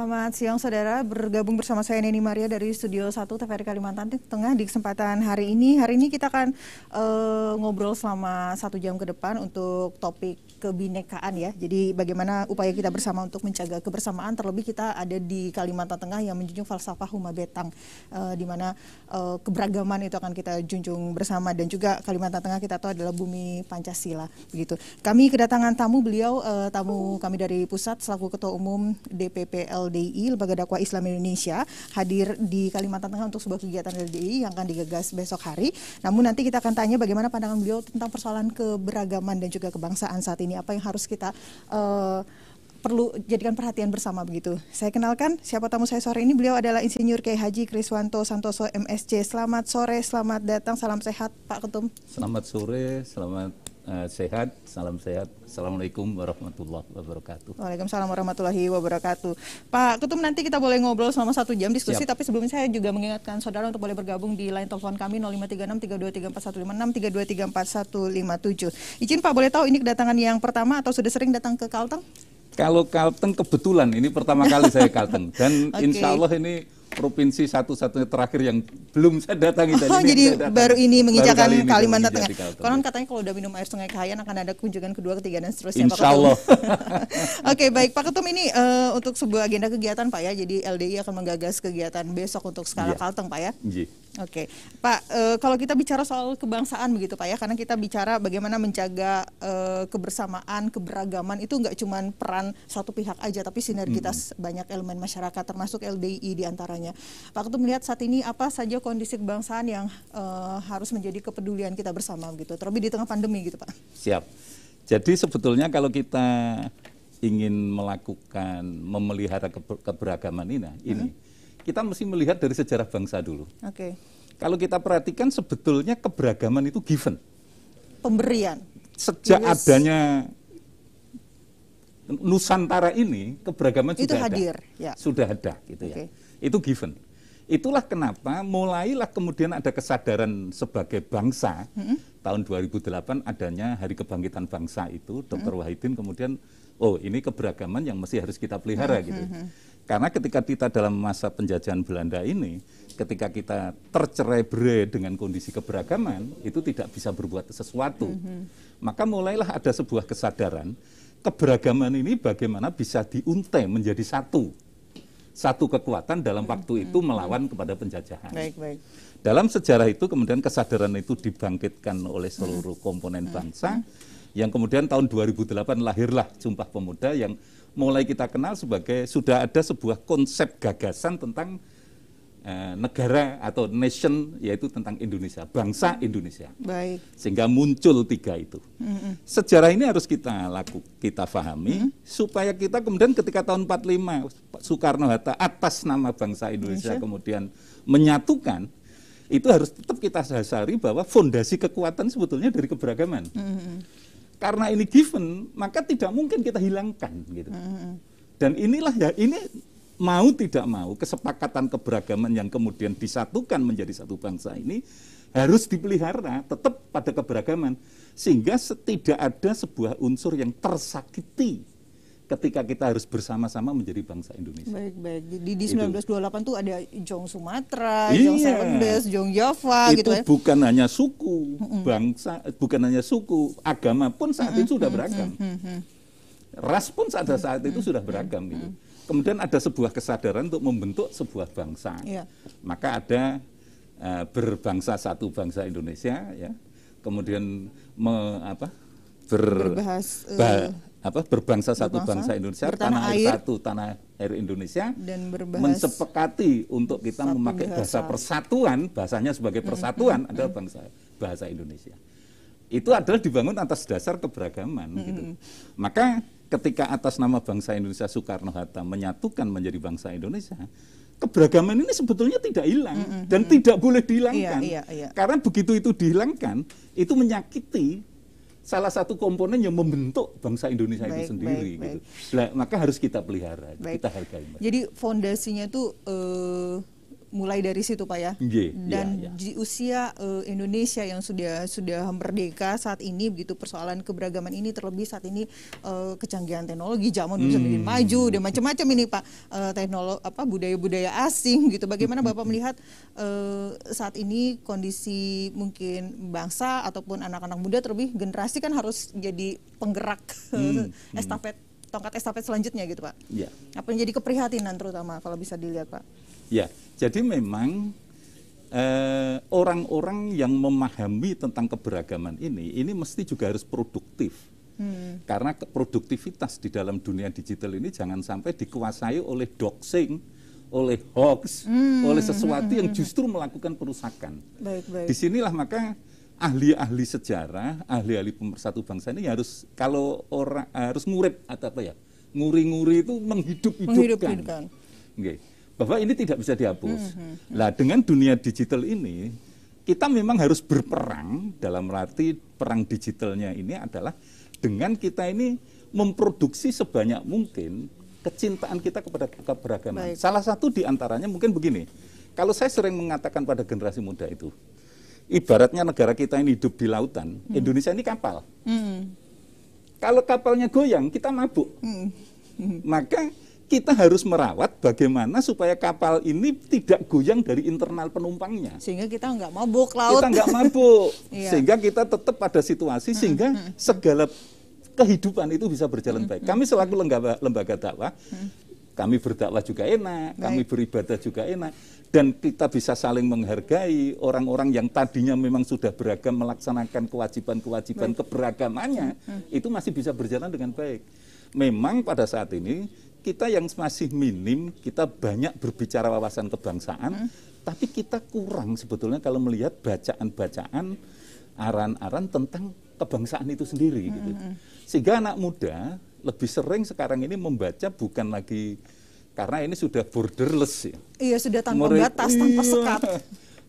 Selamat siang saudara, bergabung bersama saya Neni Maria dari Studio 1 TVRI Kalimantan Tengah di kesempatan hari ini. Hari ini kita akan uh, ngobrol selama satu jam ke depan untuk topik kebinekaan ya. Jadi bagaimana upaya kita bersama untuk menjaga kebersamaan terlebih kita ada di Kalimantan Tengah yang menjunjung falsafah Humabetang uh, eh, di mana uh, keberagaman itu akan kita junjung bersama dan juga Kalimantan Tengah kita tahu adalah bumi Pancasila begitu. Kami kedatangan tamu beliau uh, tamu kami dari pusat selaku ketua umum DPP LDI Lembaga Dakwah Islam Indonesia hadir di Kalimantan Tengah untuk sebuah kegiatan LDI yang akan digagas besok hari. Namun nanti kita akan tanya bagaimana pandangan beliau tentang persoalan keberagaman dan juga kebangsaan saat ini ini, apa yang harus kita uh, perlu jadikan perhatian bersama begitu. Saya kenalkan siapa tamu saya sore ini. Beliau adalah Insinyur Kiai Haji Kriswanto Santoso MSC. Selamat sore, selamat datang, salam sehat Pak Ketum. Selamat sore, selamat uh, sehat, salam sehat. Assalamualaikum warahmatullahi wabarakatuh. Waalaikumsalam warahmatullahi wabarakatuh. Pak Ketum nanti kita boleh ngobrol selama satu jam diskusi, Siap. tapi sebelumnya saya juga mengingatkan saudara untuk boleh bergabung di line telepon kami 0536 3234156 3234157. Izin Pak boleh tahu ini kedatangan yang pertama atau sudah sering datang ke Kalteng? Kalau Kalteng kebetulan ini pertama kali saya Kalteng dan okay. insya Allah ini provinsi satu-satunya terakhir yang belum saya datangi tadi. Oh, jadi datang. baru ini menginjakkan baru ini Kalimantan Tengah. Konon katanya kalau udah minum air sungai Kahayan akan ada kunjungan kedua, ketiga dan seterusnya Insya Pak Allah. Oke, okay, baik Pak Ketum ini uh, untuk sebuah agenda kegiatan Pak ya. Jadi LDI akan menggagas kegiatan besok untuk skala yeah. Kalteng Pak ya. Yeah. Oke, okay. Pak, e, kalau kita bicara soal kebangsaan begitu Pak ya, karena kita bicara bagaimana menjaga e, kebersamaan, keberagaman itu nggak cuma peran satu pihak aja, tapi sinergitas hmm. banyak elemen masyarakat, termasuk LDI diantaranya. Pak untuk melihat saat ini apa saja kondisi kebangsaan yang e, harus menjadi kepedulian kita bersama begitu, terlebih di tengah pandemi gitu Pak. Siap. Jadi sebetulnya kalau kita ingin melakukan memelihara keberagaman ini, hmm. ini mm-hmm. kita mesti melihat dari sejarah bangsa dulu. Oke. Okay. Kalau kita perhatikan sebetulnya keberagaman itu given. Pemberian. Sejak adanya Nusantara ini keberagaman itu sudah hadir, ada. Ya. Sudah ada gitu okay. ya. Itu given. Itulah kenapa mulailah kemudian ada kesadaran sebagai bangsa hmm tahun 2008 adanya Hari Kebangkitan Bangsa itu Dr. hmm Wahidin kemudian oh ini keberagaman yang masih harus kita pelihara hmm gitu. Karena ketika kita dalam masa penjajahan Belanda ini, ketika kita tercerai berai dengan kondisi keberagaman, itu tidak bisa berbuat sesuatu. Mm-hmm. Maka mulailah ada sebuah kesadaran, keberagaman ini bagaimana bisa diuntai menjadi satu. Satu kekuatan dalam mm-hmm. waktu itu mm-hmm. melawan kepada penjajahan. Baik, baik. Dalam sejarah itu kemudian kesadaran itu dibangkitkan oleh seluruh komponen bangsa, yang kemudian tahun 2008 lahirlah jumpah Pemuda yang mulai kita kenal sebagai sudah ada sebuah konsep gagasan tentang eh, negara atau nation yaitu tentang Indonesia, bangsa Indonesia. Baik. Sehingga muncul tiga itu. Mm-hmm. Sejarah ini harus kita laku, kita fahami mm-hmm. supaya kita kemudian ketika tahun 45 Soekarno Hatta atas nama bangsa Indonesia, kemudian menyatukan itu harus tetap kita sadari bahwa fondasi kekuatan sebetulnya dari keberagaman. Mm-hmm karena ini given, maka tidak mungkin kita hilangkan gitu. Dan inilah ya ini mau tidak mau kesepakatan keberagaman yang kemudian disatukan menjadi satu bangsa ini harus dipelihara tetap pada keberagaman sehingga tidak ada sebuah unsur yang tersakiti ketika kita harus bersama-sama menjadi bangsa Indonesia. Baik, baik. Di, di 1928 itu ada Jong Sumatera, iya. Jong Serendes, Jong Java itu gitu ya. bukan hanya suku, bangsa, bukan hanya suku, agama pun saat itu sudah beragam. Ras pun saat saat itu sudah beragam gitu. Kemudian ada sebuah kesadaran untuk membentuk sebuah bangsa. Iya. Maka ada uh, berbangsa satu bangsa Indonesia ya. Kemudian me, apa? Ber, berbahas uh, apa berbangsa satu berbangsa, bangsa Indonesia tanah air satu tanah air Indonesia dan mensepakati untuk kita memakai bahasa, bahasa persatuan bahasanya sebagai persatuan hmm, adalah bangsa bahasa Indonesia itu adalah dibangun atas dasar keberagaman hmm. gitu maka ketika atas nama bangsa Indonesia Soekarno Hatta menyatukan menjadi bangsa Indonesia keberagaman ini sebetulnya tidak hilang mm -hmm. dan tidak boleh dihilangkan. Iya, iya, iya. Karena begitu itu dihilangkan, itu menyakiti salah satu komponen yang membentuk bangsa Indonesia baik, itu sendiri. Baik, gitu. baik. Nah, maka harus kita pelihara, baik. kita hargai. Jadi fondasinya itu. Uh eh, mulai dari situ pak ya yeah, iya, dan yeah, yeah. di usia uh, Indonesia yang sudah sudah merdeka saat ini begitu persoalan keberagaman ini terlebih saat ini uh, kecanggihan teknologi zaman hmm. bisa maju dan macam-macam ini pak uh, eh, teknologi apa budaya-budaya asing gitu bagaimana bapak melihat uh, saat ini kondisi mungkin bangsa ataupun anak-anak muda terlebih generasi kan harus jadi penggerak hmm. hmm. estafet tongkat estafet selanjutnya gitu pak ya. apa yang jadi keprihatinan terutama kalau bisa dilihat pak ya jadi memang eh, orang-orang eh, yang memahami tentang keberagaman ini, ini mesti juga harus produktif. Hmm. Karena produktivitas di dalam dunia digital ini jangan sampai dikuasai oleh doxing, oleh hoax, hmm. oleh sesuatu yang hmm. justru melakukan perusakan. Baik, baik. Disinilah maka ahli-ahli sejarah, ahli-ahli pemersatu bangsa ini harus kalau orang harus ngurip atau apa ya, nguri-nguri itu menghidup-hidupkan. Menghidup bahwa ini tidak bisa dihapus. Hmm. Nah, dengan dunia digital ini kita memang harus berperang dalam arti perang digitalnya ini adalah dengan kita ini memproduksi sebanyak mungkin kecintaan kita kepada keberagaman. Baik. Salah satu diantaranya mungkin begini. Kalau saya sering mengatakan pada generasi muda itu, ibaratnya negara kita ini hidup di lautan, hmm. Indonesia ini kapal. Hmm. Kalau kapalnya goyang, kita mabuk. Mm. Maka kita harus merawat bagaimana supaya kapal ini tidak goyang dari internal penumpangnya. Sehingga kita nggak mabuk laut. Kita nggak mabuk. Iya. Sehingga kita tetap pada situasi hmm, sehingga hmm, hmm. segala kehidupan itu bisa berjalan baik. Kami selaku lembaga, lembaga dakwah, kami berdakwah juga enak, baik. kami beribadah juga enak. Dan kita bisa saling menghargai orang-orang yang tadinya memang sudah beragam melaksanakan kewajiban-kewajiban keberagamannya, itu masih bisa berjalan dengan baik. Memang pada saat ini kita yang masih minim, kita banyak berbicara wawasan kebangsaan, hmm. tapi kita kurang sebetulnya kalau melihat bacaan-bacaan aran-aran tentang kebangsaan itu sendiri hmm. gitu. Hmm, hmm. Sehingga anak muda lebih sering sekarang ini membaca bukan lagi karena ini sudah borderless ya. Iya, sudah tanpa mereka, batas, tanpa iya. sekat.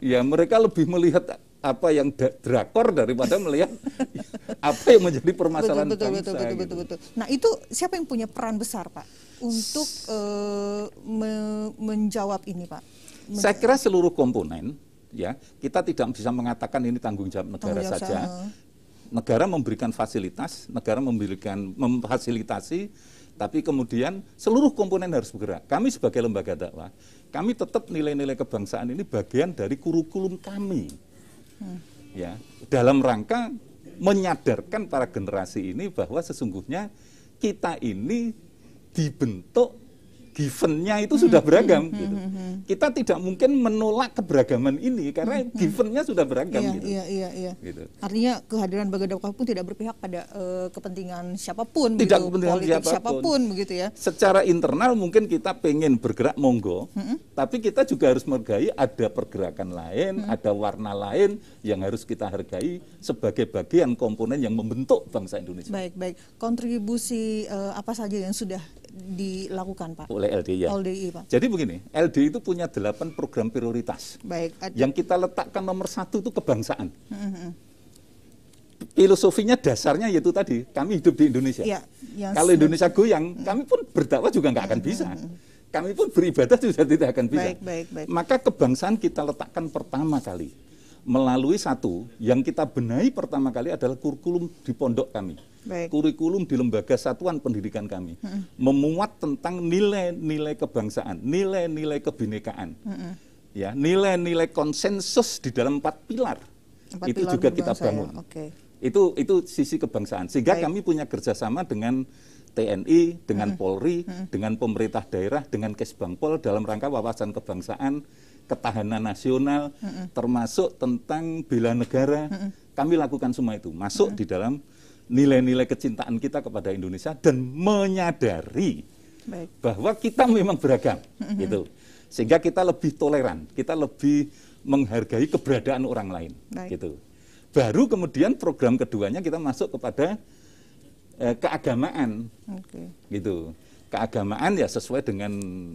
Ya, mereka lebih melihat apa yang da drakor daripada melihat apa yang menjadi permasalahan betul, betul, bangsa. Betul, betul, gitu. betul, betul, betul. Nah, itu siapa yang punya peran besar, Pak? untuk uh, me menjawab ini, Pak? Men Saya kira seluruh komponen, ya kita tidak bisa mengatakan ini tanggung jawab negara tanggung jawab saja. Eh. Negara memberikan fasilitas, negara memberikan memfasilitasi, tapi kemudian seluruh komponen harus bergerak. Kami sebagai lembaga dakwah, kami tetap nilai-nilai kebangsaan ini bagian dari kurikulum kami, hmm. ya dalam rangka menyadarkan para generasi ini bahwa sesungguhnya kita ini dibentuk givennya itu sudah hmm, hmm, beragam hmm, gitu. Kita tidak mungkin menolak keberagaman ini karena givennya sudah beragam iya, gitu. Iya iya iya. Gitu. Artinya kehadiran bagaimanapun pun tidak berpihak pada uh, kepentingan siapapun tidak gitu. kepentingan politik siapapun. siapapun begitu ya. Secara internal mungkin kita pengen bergerak monggo, hmm. tapi kita juga harus menghargai ada pergerakan lain, hmm. ada warna lain yang harus kita hargai sebagai bagian komponen yang membentuk bangsa Indonesia. Baik baik. Kontribusi uh, apa saja yang sudah dilakukan Pak? Oleh LDI ya. LDI Pak. Jadi begini, LDI itu punya delapan program prioritas. Baik. Yang kita letakkan nomor satu itu kebangsaan. Hmm, hmm, hmm. Filosofinya dasarnya yaitu tadi kami hidup di Indonesia. Ya, yang Kalau Indonesia goyang, hmm. kami pun berdakwah juga nggak akan hmm, bisa. Hmm. Kami pun beribadah juga tidak akan bisa. Baik, baik, baik. Maka kebangsaan kita letakkan pertama kali melalui satu yang kita benahi pertama kali adalah kurikulum di pondok kami Baik. Kurikulum di lembaga satuan pendidikan kami hmm. memuat tentang nilai-nilai kebangsaan, nilai-nilai kebinekaan. Hmm. Ya, nilai-nilai konsensus di dalam empat pilar. Empat itu pilar juga kita bangun. Ya. Okay. Itu itu sisi kebangsaan. Sehingga Baik. kami punya kerjasama dengan TNI, dengan hmm. Polri, hmm. dengan pemerintah daerah, dengan Kesbangpol dalam rangka wawasan kebangsaan, ketahanan nasional, hmm. termasuk tentang bela negara. Hmm. Kami lakukan semua itu masuk hmm. di dalam nilai-nilai kecintaan kita kepada Indonesia dan menyadari Baik. bahwa kita memang beragam gitu sehingga kita lebih toleran kita lebih menghargai keberadaan orang lain Baik. gitu baru kemudian program keduanya kita masuk kepada eh, keagamaan okay. gitu keagamaan ya sesuai dengan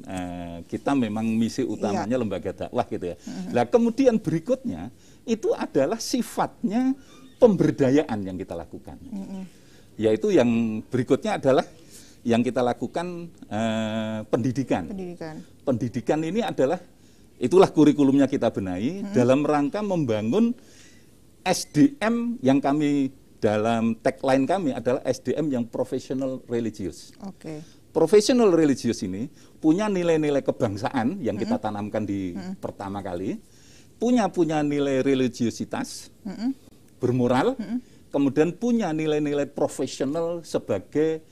eh, kita memang misi iya. utamanya iya. lembaga dakwah gitu ya nah kemudian berikutnya itu adalah sifatnya pemberdayaan yang kita lakukan. Mm -hmm. Yaitu yang berikutnya adalah yang kita lakukan eh, pendidikan. Pendidikan. Pendidikan ini adalah itulah kurikulumnya kita benahi mm -hmm. dalam rangka membangun SDM yang kami dalam tagline kami adalah SDM yang profesional religius. Oke. Okay. Profesional religius ini punya nilai-nilai kebangsaan yang mm -hmm. kita tanamkan di mm -hmm. pertama kali, punya punya nilai religiositas. Mm -hmm bermoral, hmm. kemudian punya nilai-nilai profesional sebagai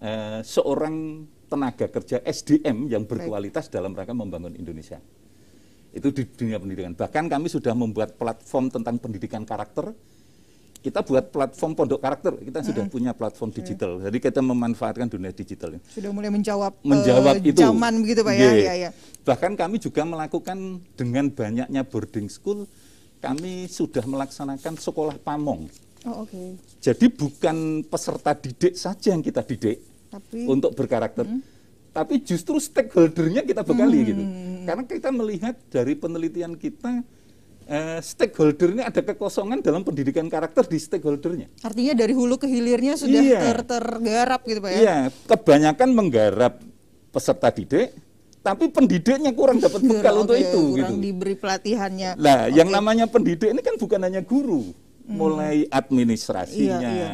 uh, seorang tenaga kerja SDM yang berkualitas Baik. dalam rangka membangun Indonesia. Itu di dunia pendidikan. Bahkan kami sudah membuat platform tentang pendidikan karakter. Kita buat platform pondok karakter. Kita mm -hmm. sudah punya platform digital. Jadi kita memanfaatkan dunia digital. Sudah mulai menjawab, eh, menjawab uh, itu. zaman begitu Pak yeah. ya. Ya, ya. Bahkan kami juga melakukan dengan banyaknya boarding school, kami sudah melaksanakan sekolah pamong. Oh, Okay. Jadi bukan peserta didik saja yang kita didik tapi, untuk berkarakter, hmm. tapi justru stakeholdernya kita bekali hmm. gitu. Karena kita melihat dari penelitian kita eh, stakeholder ini ada kekosongan dalam pendidikan karakter di stakeholdernya. Artinya dari hulu ke hilirnya sudah iya. ter tergarap gitu pak ya? Iya, kebanyakan menggarap peserta didik, tapi pendidiknya kurang dapat bekal untuk itu kurang gitu. diberi pelatihannya. Nah, okay. yang namanya pendidik ini kan bukan hanya guru, hmm. mulai administrasinya, iya, iya.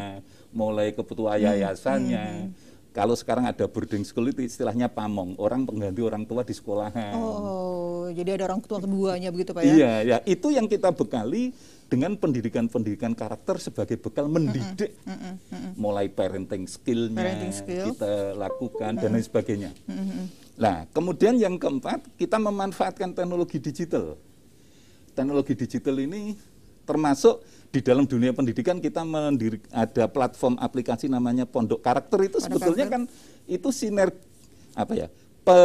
mulai ketua yayasannya. Hmm, hmm, hmm, hmm. Kalau sekarang ada boarding school itu istilahnya pamong, orang pengganti orang tua di sekolahan. Oh, jadi ada orang tua keduanya begitu Pak ya. Iya, ya, itu yang kita bekali dengan pendidikan-pendidikan karakter sebagai bekal mendidik, mm -hmm. mm -hmm. mulai parenting skillnya parenting skill. kita lakukan mm -hmm. dan lain sebagainya. Mm -hmm. Nah, kemudian yang keempat, kita memanfaatkan teknologi digital. Teknologi digital ini termasuk di dalam dunia pendidikan kita mendiri, ada platform aplikasi namanya Pondok Karakter itu Pondok sebetulnya karakter. kan itu siner apa ya pe,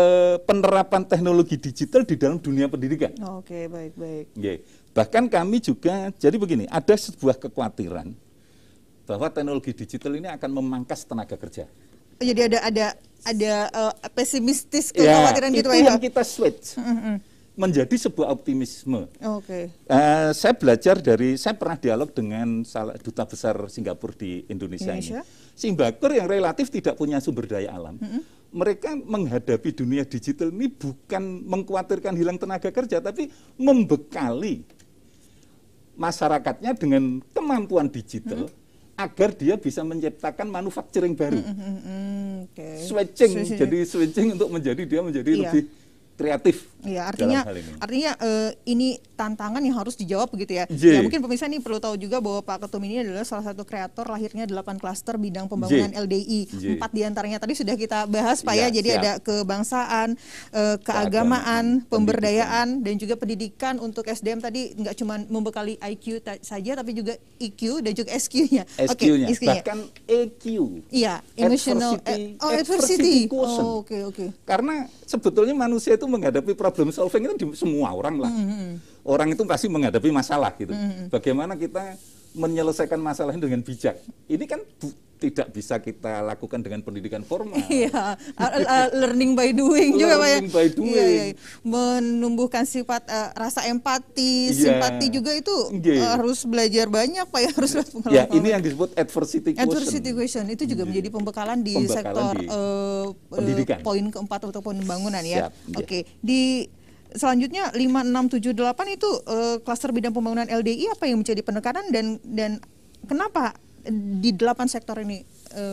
penerapan teknologi digital di dalam dunia pendidikan. Oke baik baik. Yeah. Bahkan kami juga jadi begini ada sebuah kekhawatiran bahwa teknologi digital ini akan memangkas tenaga kerja jadi ada ada ada uh, pesimistis ya, kekhawatiran ya, gitu itu yang kita switch mm -hmm. menjadi sebuah optimisme. Oke. Okay. Uh, eh, saya belajar dari saya pernah dialog dengan salah duta besar Singapura di Indonesia, Indonesia? ini. Singapura yang relatif tidak punya sumber daya alam. Mm -hmm. Mereka menghadapi dunia digital ini bukan mengkhawatirkan hilang tenaga kerja, tapi membekali masyarakatnya dengan kemampuan digital. Mm -hmm agar dia bisa menciptakan manufacturing baru. Mm -hmm, mm, mm, mm, okay. Switching, jadi switching untuk menjadi dia menjadi yeah. lebih kreatif Iya, artinya ini. artinya uh, ini tantangan yang harus dijawab begitu ya. Ya mungkin pemirsa ini perlu tahu juga bahwa Pak Ketum ini adalah salah satu kreator lahirnya 8 klaster bidang pembangunan Jee. LDI. Jee. Empat diantaranya tadi sudah kita bahas Pak ya. ya. Jadi siap. ada kebangsaan, uh, keagamaan, Keagaman, pemberdayaan pendidikan. dan juga pendidikan untuk SDM tadi nggak cuma membekali IQ saja tapi juga EQ dan juga SQ-nya. SQ-nya. Okay, SQ e Bahkan EQ. Iya, emotional adversity. Eh, oh, adversity. adversity. Oh, oke okay, oke. Okay. Karena sebetulnya manusia itu menghadapi problem problem solving itu di semua orang lah. Hmm. hmm. Orang itu pasti menghadapi masalah gitu. Hmm. hmm. Bagaimana kita menyelesaikan masalahnya dengan bijak. Ini kan tidak bisa kita lakukan dengan pendidikan formal. Iya, learning by doing juga Pak ya. Learning by iya, doing. Iya, iya. Menumbuhkan sifat uh, rasa empati, iya. simpati juga itu iya. uh, harus belajar banyak Pak ya, harus pengalaman. Ya, ya ini yang disebut adversity situation. Adversity question itu juga iya. menjadi pembekalan di pembekalan sektor di uh, pendidikan. poin keempat atau poin pembangunan ya. Siap, iya. Oke, di selanjutnya 5678 itu kluster bidang pembangunan LDI apa yang menjadi penekanan dan dan kenapa di delapan sektor ini e,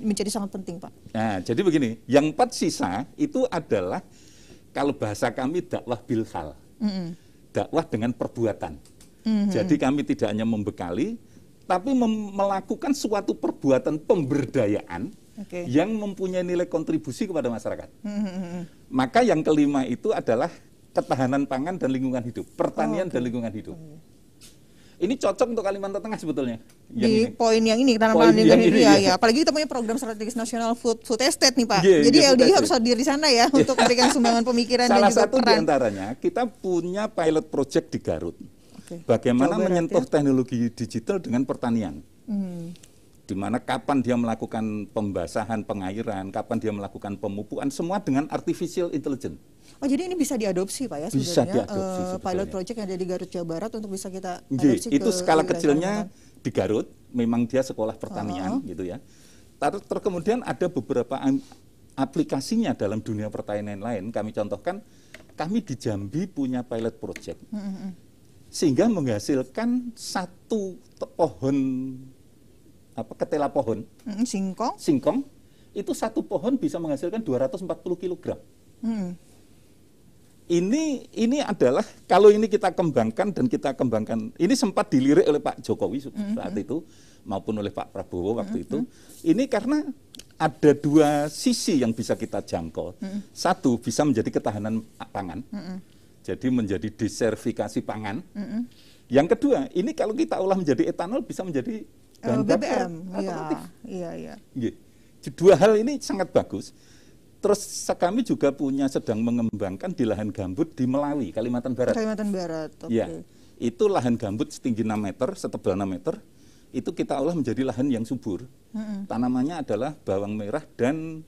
menjadi sangat penting, Pak. Nah, jadi begini, yang empat sisa itu adalah kalau bahasa kami dakwah bilhal, mm -hmm. dakwah dengan perbuatan. Mm -hmm. Jadi kami tidak hanya membekali, tapi mem melakukan suatu perbuatan pemberdayaan okay. yang mempunyai nilai kontribusi kepada masyarakat. Mm -hmm. Maka yang kelima itu adalah ketahanan pangan dan lingkungan hidup, pertanian oh, okay. dan lingkungan hidup. Mm-hmm. Ini cocok untuk Kalimantan Tengah sebetulnya. Yang di ini. poin yang ini tanaman yang, yang ini, ya, iya. ya. Apalagi kita punya program strategis nasional food food estate nih Pak. Yeah, iya, Jadi yeah, LDI harus hadir di sana ya iya. untuk memberikan sumbangan pemikiran Salah dan juga satu peran. satu antaranya kita punya pilot project di Garut. Okay. Bagaimana Jawa menyentuh ya. teknologi digital dengan pertanian. Hmm di mana kapan dia melakukan pembasahan, pengairan, kapan dia melakukan pemupukan, semua dengan artificial intelligence. Oh jadi ini bisa diadopsi pak ya sebenarnya bisa eh, diadopsi, uh, pilot project yang ada di Garut Jawa Barat untuk bisa kita iya, adopsi Ye, itu ke skala kecilnya di Garut, memang dia sekolah pertanian uh gitu ya. Terus ter kemudian ada beberapa aplikasinya dalam dunia pertanian lain. Kami contohkan, kami di Jambi punya pilot project. Uh -huh. Sehingga menghasilkan satu pohon apa ketela pohon singkong singkong itu satu pohon bisa menghasilkan 240 kg hmm. ini ini adalah kalau ini kita kembangkan dan kita kembangkan ini sempat dilirik oleh Pak Jokowi mm-hmm. saat itu maupun oleh Pak Prabowo waktu hmm itu ini karena ada dua sisi yang bisa kita jangkau. Mm Satu bisa menjadi ketahanan pangan, mm jadi menjadi desertifikasi pangan. Mm Yang kedua, ini kalau kita olah menjadi etanol bisa menjadi bahan eh, BBM iya. alternatif. Iya, iya, iya. Dua hal ini sangat bagus. Terus kami juga punya sedang mengembangkan di lahan gambut di Melawi, Kalimantan Barat. Kalimantan Barat, oke. Okay. Ya, itu lahan gambut setinggi 6 meter, setebal 6 meter, itu kita olah menjadi lahan yang subur. Mm -hmm. Tanamannya adalah bawang merah dan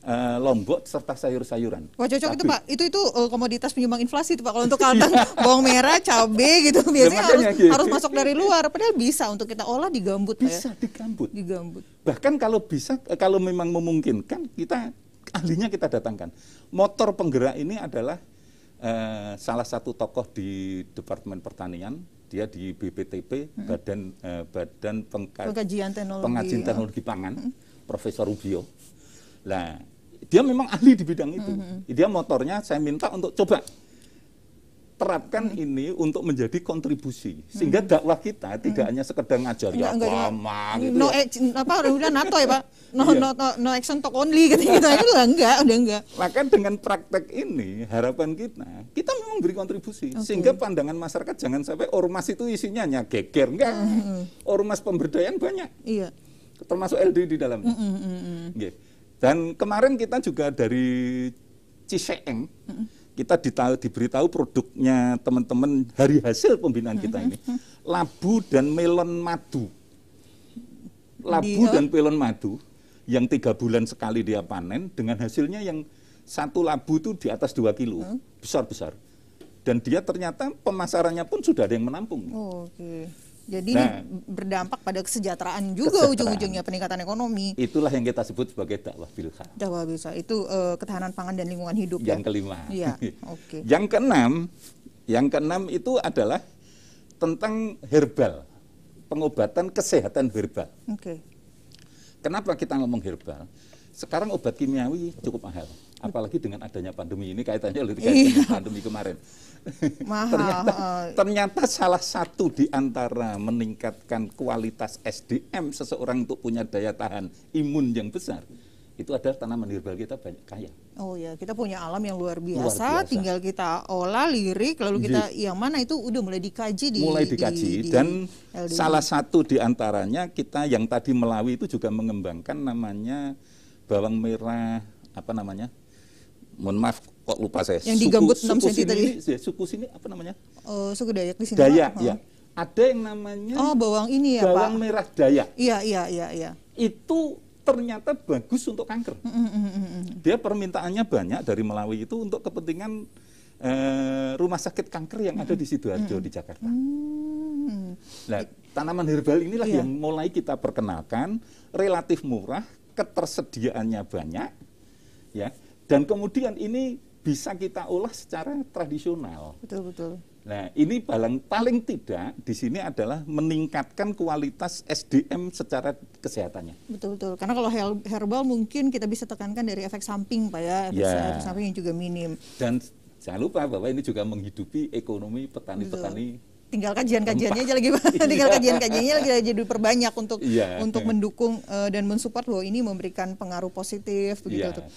Eh, lombok serta sayur-sayuran. Wah cocok itu pak, itu itu eh, komoditas penyumbang inflasi itu pak. Kalau untuk kantang iya. bawang merah, cabai gitu ya, biasanya harus gitu. harus masuk dari luar. Padahal bisa untuk kita olah di gambut. Ya. Bisa ya. Di gambut. Bahkan kalau bisa, eh, kalau memang memungkinkan kita ahlinya kita datangkan. Motor penggerak ini adalah uh, salah satu tokoh di Departemen Pertanian dia di BPTP hmm. Badan eh, Badan Pengkajian Teknologi Pengajian oh. Teknologi Pangan hmm. Profesor Rubio nah dia memang ahli di bidang itu. Mm-hmm. Dia motornya saya minta untuk coba terapkan mm-hmm. ini untuk menjadi kontribusi mm-hmm. sehingga dakwah kita mm-hmm. tidak hanya sekedar ngajar ya enggak, lama enggak. gitu. No ya. apa udah NATO ya, Pak? No, iya. no, no, no action talk only gitu gitu itu enggak, udah enggak. Maka dengan praktek ini harapan kita, kita memang beri kontribusi okay. sehingga pandangan masyarakat jangan sampai ormas itu isinya hanya geger enggak. Mm-hmm. Ormas pemberdayaan banyak. Iya. Termasuk LD di dalamnya. Mm-hmm. Gitu dan kemarin kita juga dari Ciseeng, kita ditahu, diberitahu produknya teman-teman hari hasil pembinaan kita ini, labu dan melon madu. Labu iya. dan melon madu yang tiga bulan sekali dia panen dengan hasilnya yang satu labu itu di atas dua kilo, mm. besar-besar. Dan dia ternyata pemasarannya pun sudah ada yang menampung. Oh, okay. Jadi nah, berdampak pada kesejahteraan juga ujung-ujungnya peningkatan ekonomi. Itulah yang kita sebut sebagai dakwah bilha. Dakwah bilha itu uh, ketahanan pangan dan lingkungan hidup. Ya? Yang ya? kelima. Iya. Oke. Okay. yang keenam, yang keenam itu adalah tentang herbal, pengobatan kesehatan herbal. Oke. Okay. Kenapa kita ngomong herbal? Sekarang obat kimiawi cukup mahal apalagi dengan adanya pandemi ini kaitannya lebih iya. pandemi kemarin. Mahal. ternyata, ternyata salah satu di antara meningkatkan kualitas SDM seseorang untuk punya daya tahan imun yang besar itu adalah tanaman herbal kita banyak kaya. Oh ya, kita punya alam yang luar biasa, luar biasa. tinggal kita olah lirik lalu iya. kita yang mana itu udah mulai dikaji di Mulai dikaji di, dan di salah satu di antaranya kita yang tadi Melawi itu juga mengembangkan namanya bawang merah apa namanya? mohon maaf kok lupa saya. Yang digambut suku, 6 suku sini, tadi. Ya, suku sini apa namanya? Uh, suku Dayak di sini. Dayak, oh. ya. Ada yang namanya Oh, bawang ini ya, bawang Pak. merah Dayak. Iya, iya, iya, iya. Itu ternyata bagus untuk kanker. Mm, mm, mm, mm, mm. Dia permintaannya banyak dari Melawi itu untuk kepentingan eh, rumah sakit kanker yang ada di Sidoarjo di Jakarta. Nah, tanaman herbal inilah yeah. yang mulai kita perkenalkan, relatif murah, ketersediaannya banyak, ya dan kemudian ini bisa kita olah secara tradisional. Betul betul. Nah, ini paling paling tidak di sini adalah meningkatkan kualitas SDM secara kesehatannya. Betul betul. Karena kalau herbal mungkin kita bisa tekankan dari efek samping, Pak ya, efek, ya. efek samping yang juga minim. Dan jangan lupa bahwa ini juga menghidupi ekonomi petani-petani tinggal kajian-kajiannya aja lagi tinggal iya. kajian-kajiannya lagi jadi perbanyak untuk yeah. untuk iya. mendukung uh, dan mensupport bahwa ini memberikan pengaruh positif begitu yeah.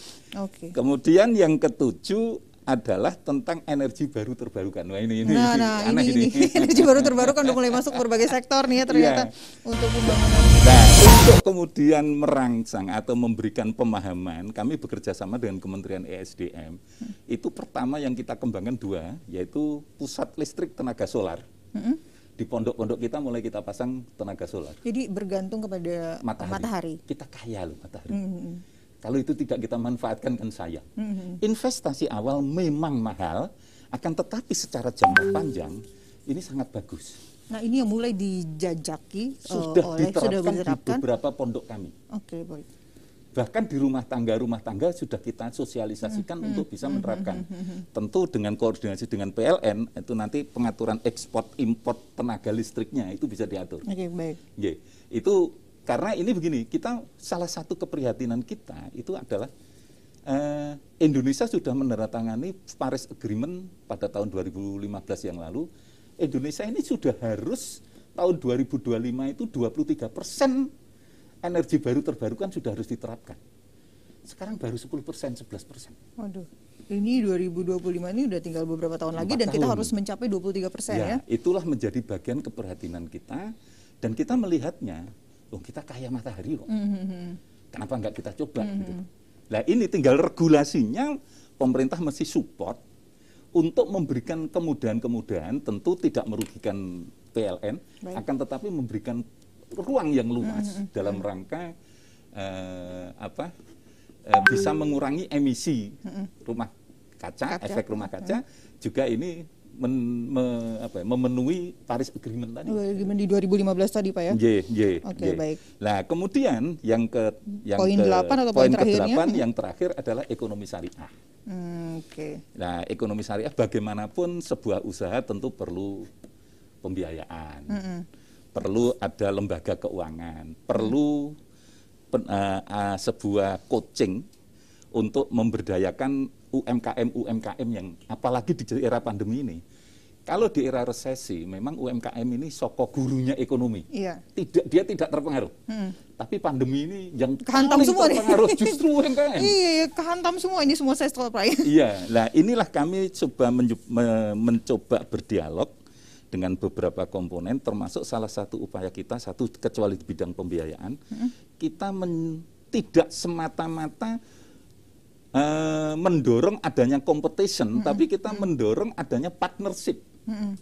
Oke. Okay. Kemudian yang ketujuh adalah tentang energi baru terbarukan. Wah ini ini, nah, ini nah, ini, ini. ini. energi baru terbarukan udah mulai masuk berbagai sektor nih ya ternyata yeah. untuk pembangunan. Nah, untuk kemudian merangsang atau memberikan pemahaman, kami bekerja sama dengan Kementerian ESDM. Hmm. Itu pertama yang kita kembangkan dua, yaitu pusat listrik tenaga solar. Mm-hmm. Di pondok-pondok kita mulai kita pasang tenaga solar. Jadi bergantung kepada matahari. matahari. Kita kaya loh matahari. Mm-hmm. Kalau itu tidak kita manfaatkan kan saya, Mm-hmm. Investasi awal memang mahal, akan tetapi secara jangka panjang ini sangat bagus. Nah ini yang mulai dijajaki eh, sudah uh, oleh diterapkan sudah diterapkan di beberapa pondok kami. Oke okay, baik bahkan di rumah tangga rumah tangga sudah kita sosialisasikan hmm, hmm untuk bisa hmm, menerapkan hmm, hmm, tentu dengan koordinasi dengan PLN itu nanti pengaturan ekspor impor tenaga listriknya itu bisa diatur okay, baik yeah. itu karena ini begini kita salah satu keprihatinan kita itu adalah eh, Indonesia sudah meneratangani Paris Agreement pada tahun 2015 yang lalu Indonesia ini sudah harus tahun 2025 itu 23 persen energi baru terbarukan sudah harus diterapkan. Sekarang baru 10 persen, 11 persen. Waduh, ini 2025 ini udah tinggal beberapa tahun lagi dan tahun. kita harus mencapai 23 persen ya, ya. Itulah menjadi bagian keperhatian kita dan kita melihatnya, loh kita kaya matahari kok. Mm -hmm. Kenapa nggak kita coba? Mm -hmm. gitu. Nah ini tinggal regulasinya pemerintah mesti support untuk memberikan kemudahan-kemudahan tentu tidak merugikan PLN Baik. akan tetapi memberikan ruang yang luas hmm. dalam mm-hmm. rangka uh, apa uh, bisa mengurangi emisi hmm. rumah kaca, kaca, efek rumah mm-hmm. kaca hmm. juga ini men, me, apa ya, memenuhi Paris Agreement tadi. Oh, Agreement di 2015 tadi Pak ya. Oke, okay, baik. Nah, kemudian yang ke yang poin ke, 8 atau poin, ke 8 yang terakhir adalah ekonomi syariah. Hmm, Oke. Okay. Nah, ekonomi syariah bagaimanapun sebuah usaha tentu perlu pembiayaan. Mm -hmm perlu ada lembaga keuangan, perlu pen, uh, uh, sebuah coaching untuk memberdayakan UMKM UMKM yang apalagi di era pandemi ini. Kalau di era resesi, memang UMKM ini soko gurunya ekonomi. Iya. Tidak, dia tidak terpengaruh. Hmm. Tapi pandemi ini yang kehantam semua terpengaruh nih. justru UMKM. Iya, iya, kehantam semua ini semua saya setelah Iya, lah inilah kami coba men- mencoba berdialog dengan beberapa komponen termasuk salah satu upaya kita satu kecuali di bidang pembiayaan hmm. kita men, tidak semata-mata uh, mendorong adanya competition hmm. tapi kita mendorong adanya partnership. Hmm.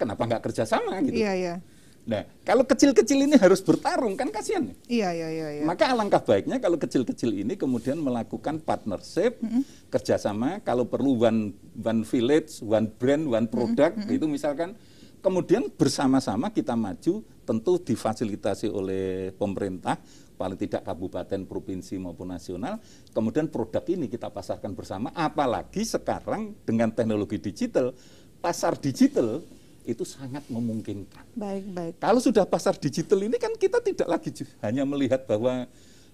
Kenapa nggak kerjasama gitu? yeah, yeah. Nah, kalau kecil-kecil ini harus bertarung kan kasihan. Ya? Iya, iya, iya, iya. Maka alangkah baiknya kalau kecil-kecil ini kemudian melakukan partnership, mm -hmm. kerjasama. Kalau perlu one one village, one brand, one product, mm -hmm. itu misalkan. Kemudian bersama-sama kita maju, tentu difasilitasi oleh pemerintah, paling tidak kabupaten, provinsi maupun nasional. Kemudian produk ini kita pasarkan bersama. Apalagi sekarang dengan teknologi digital, pasar digital itu sangat memungkinkan. Baik, baik. Kalau sudah pasar digital ini kan kita tidak lagi hanya melihat bahwa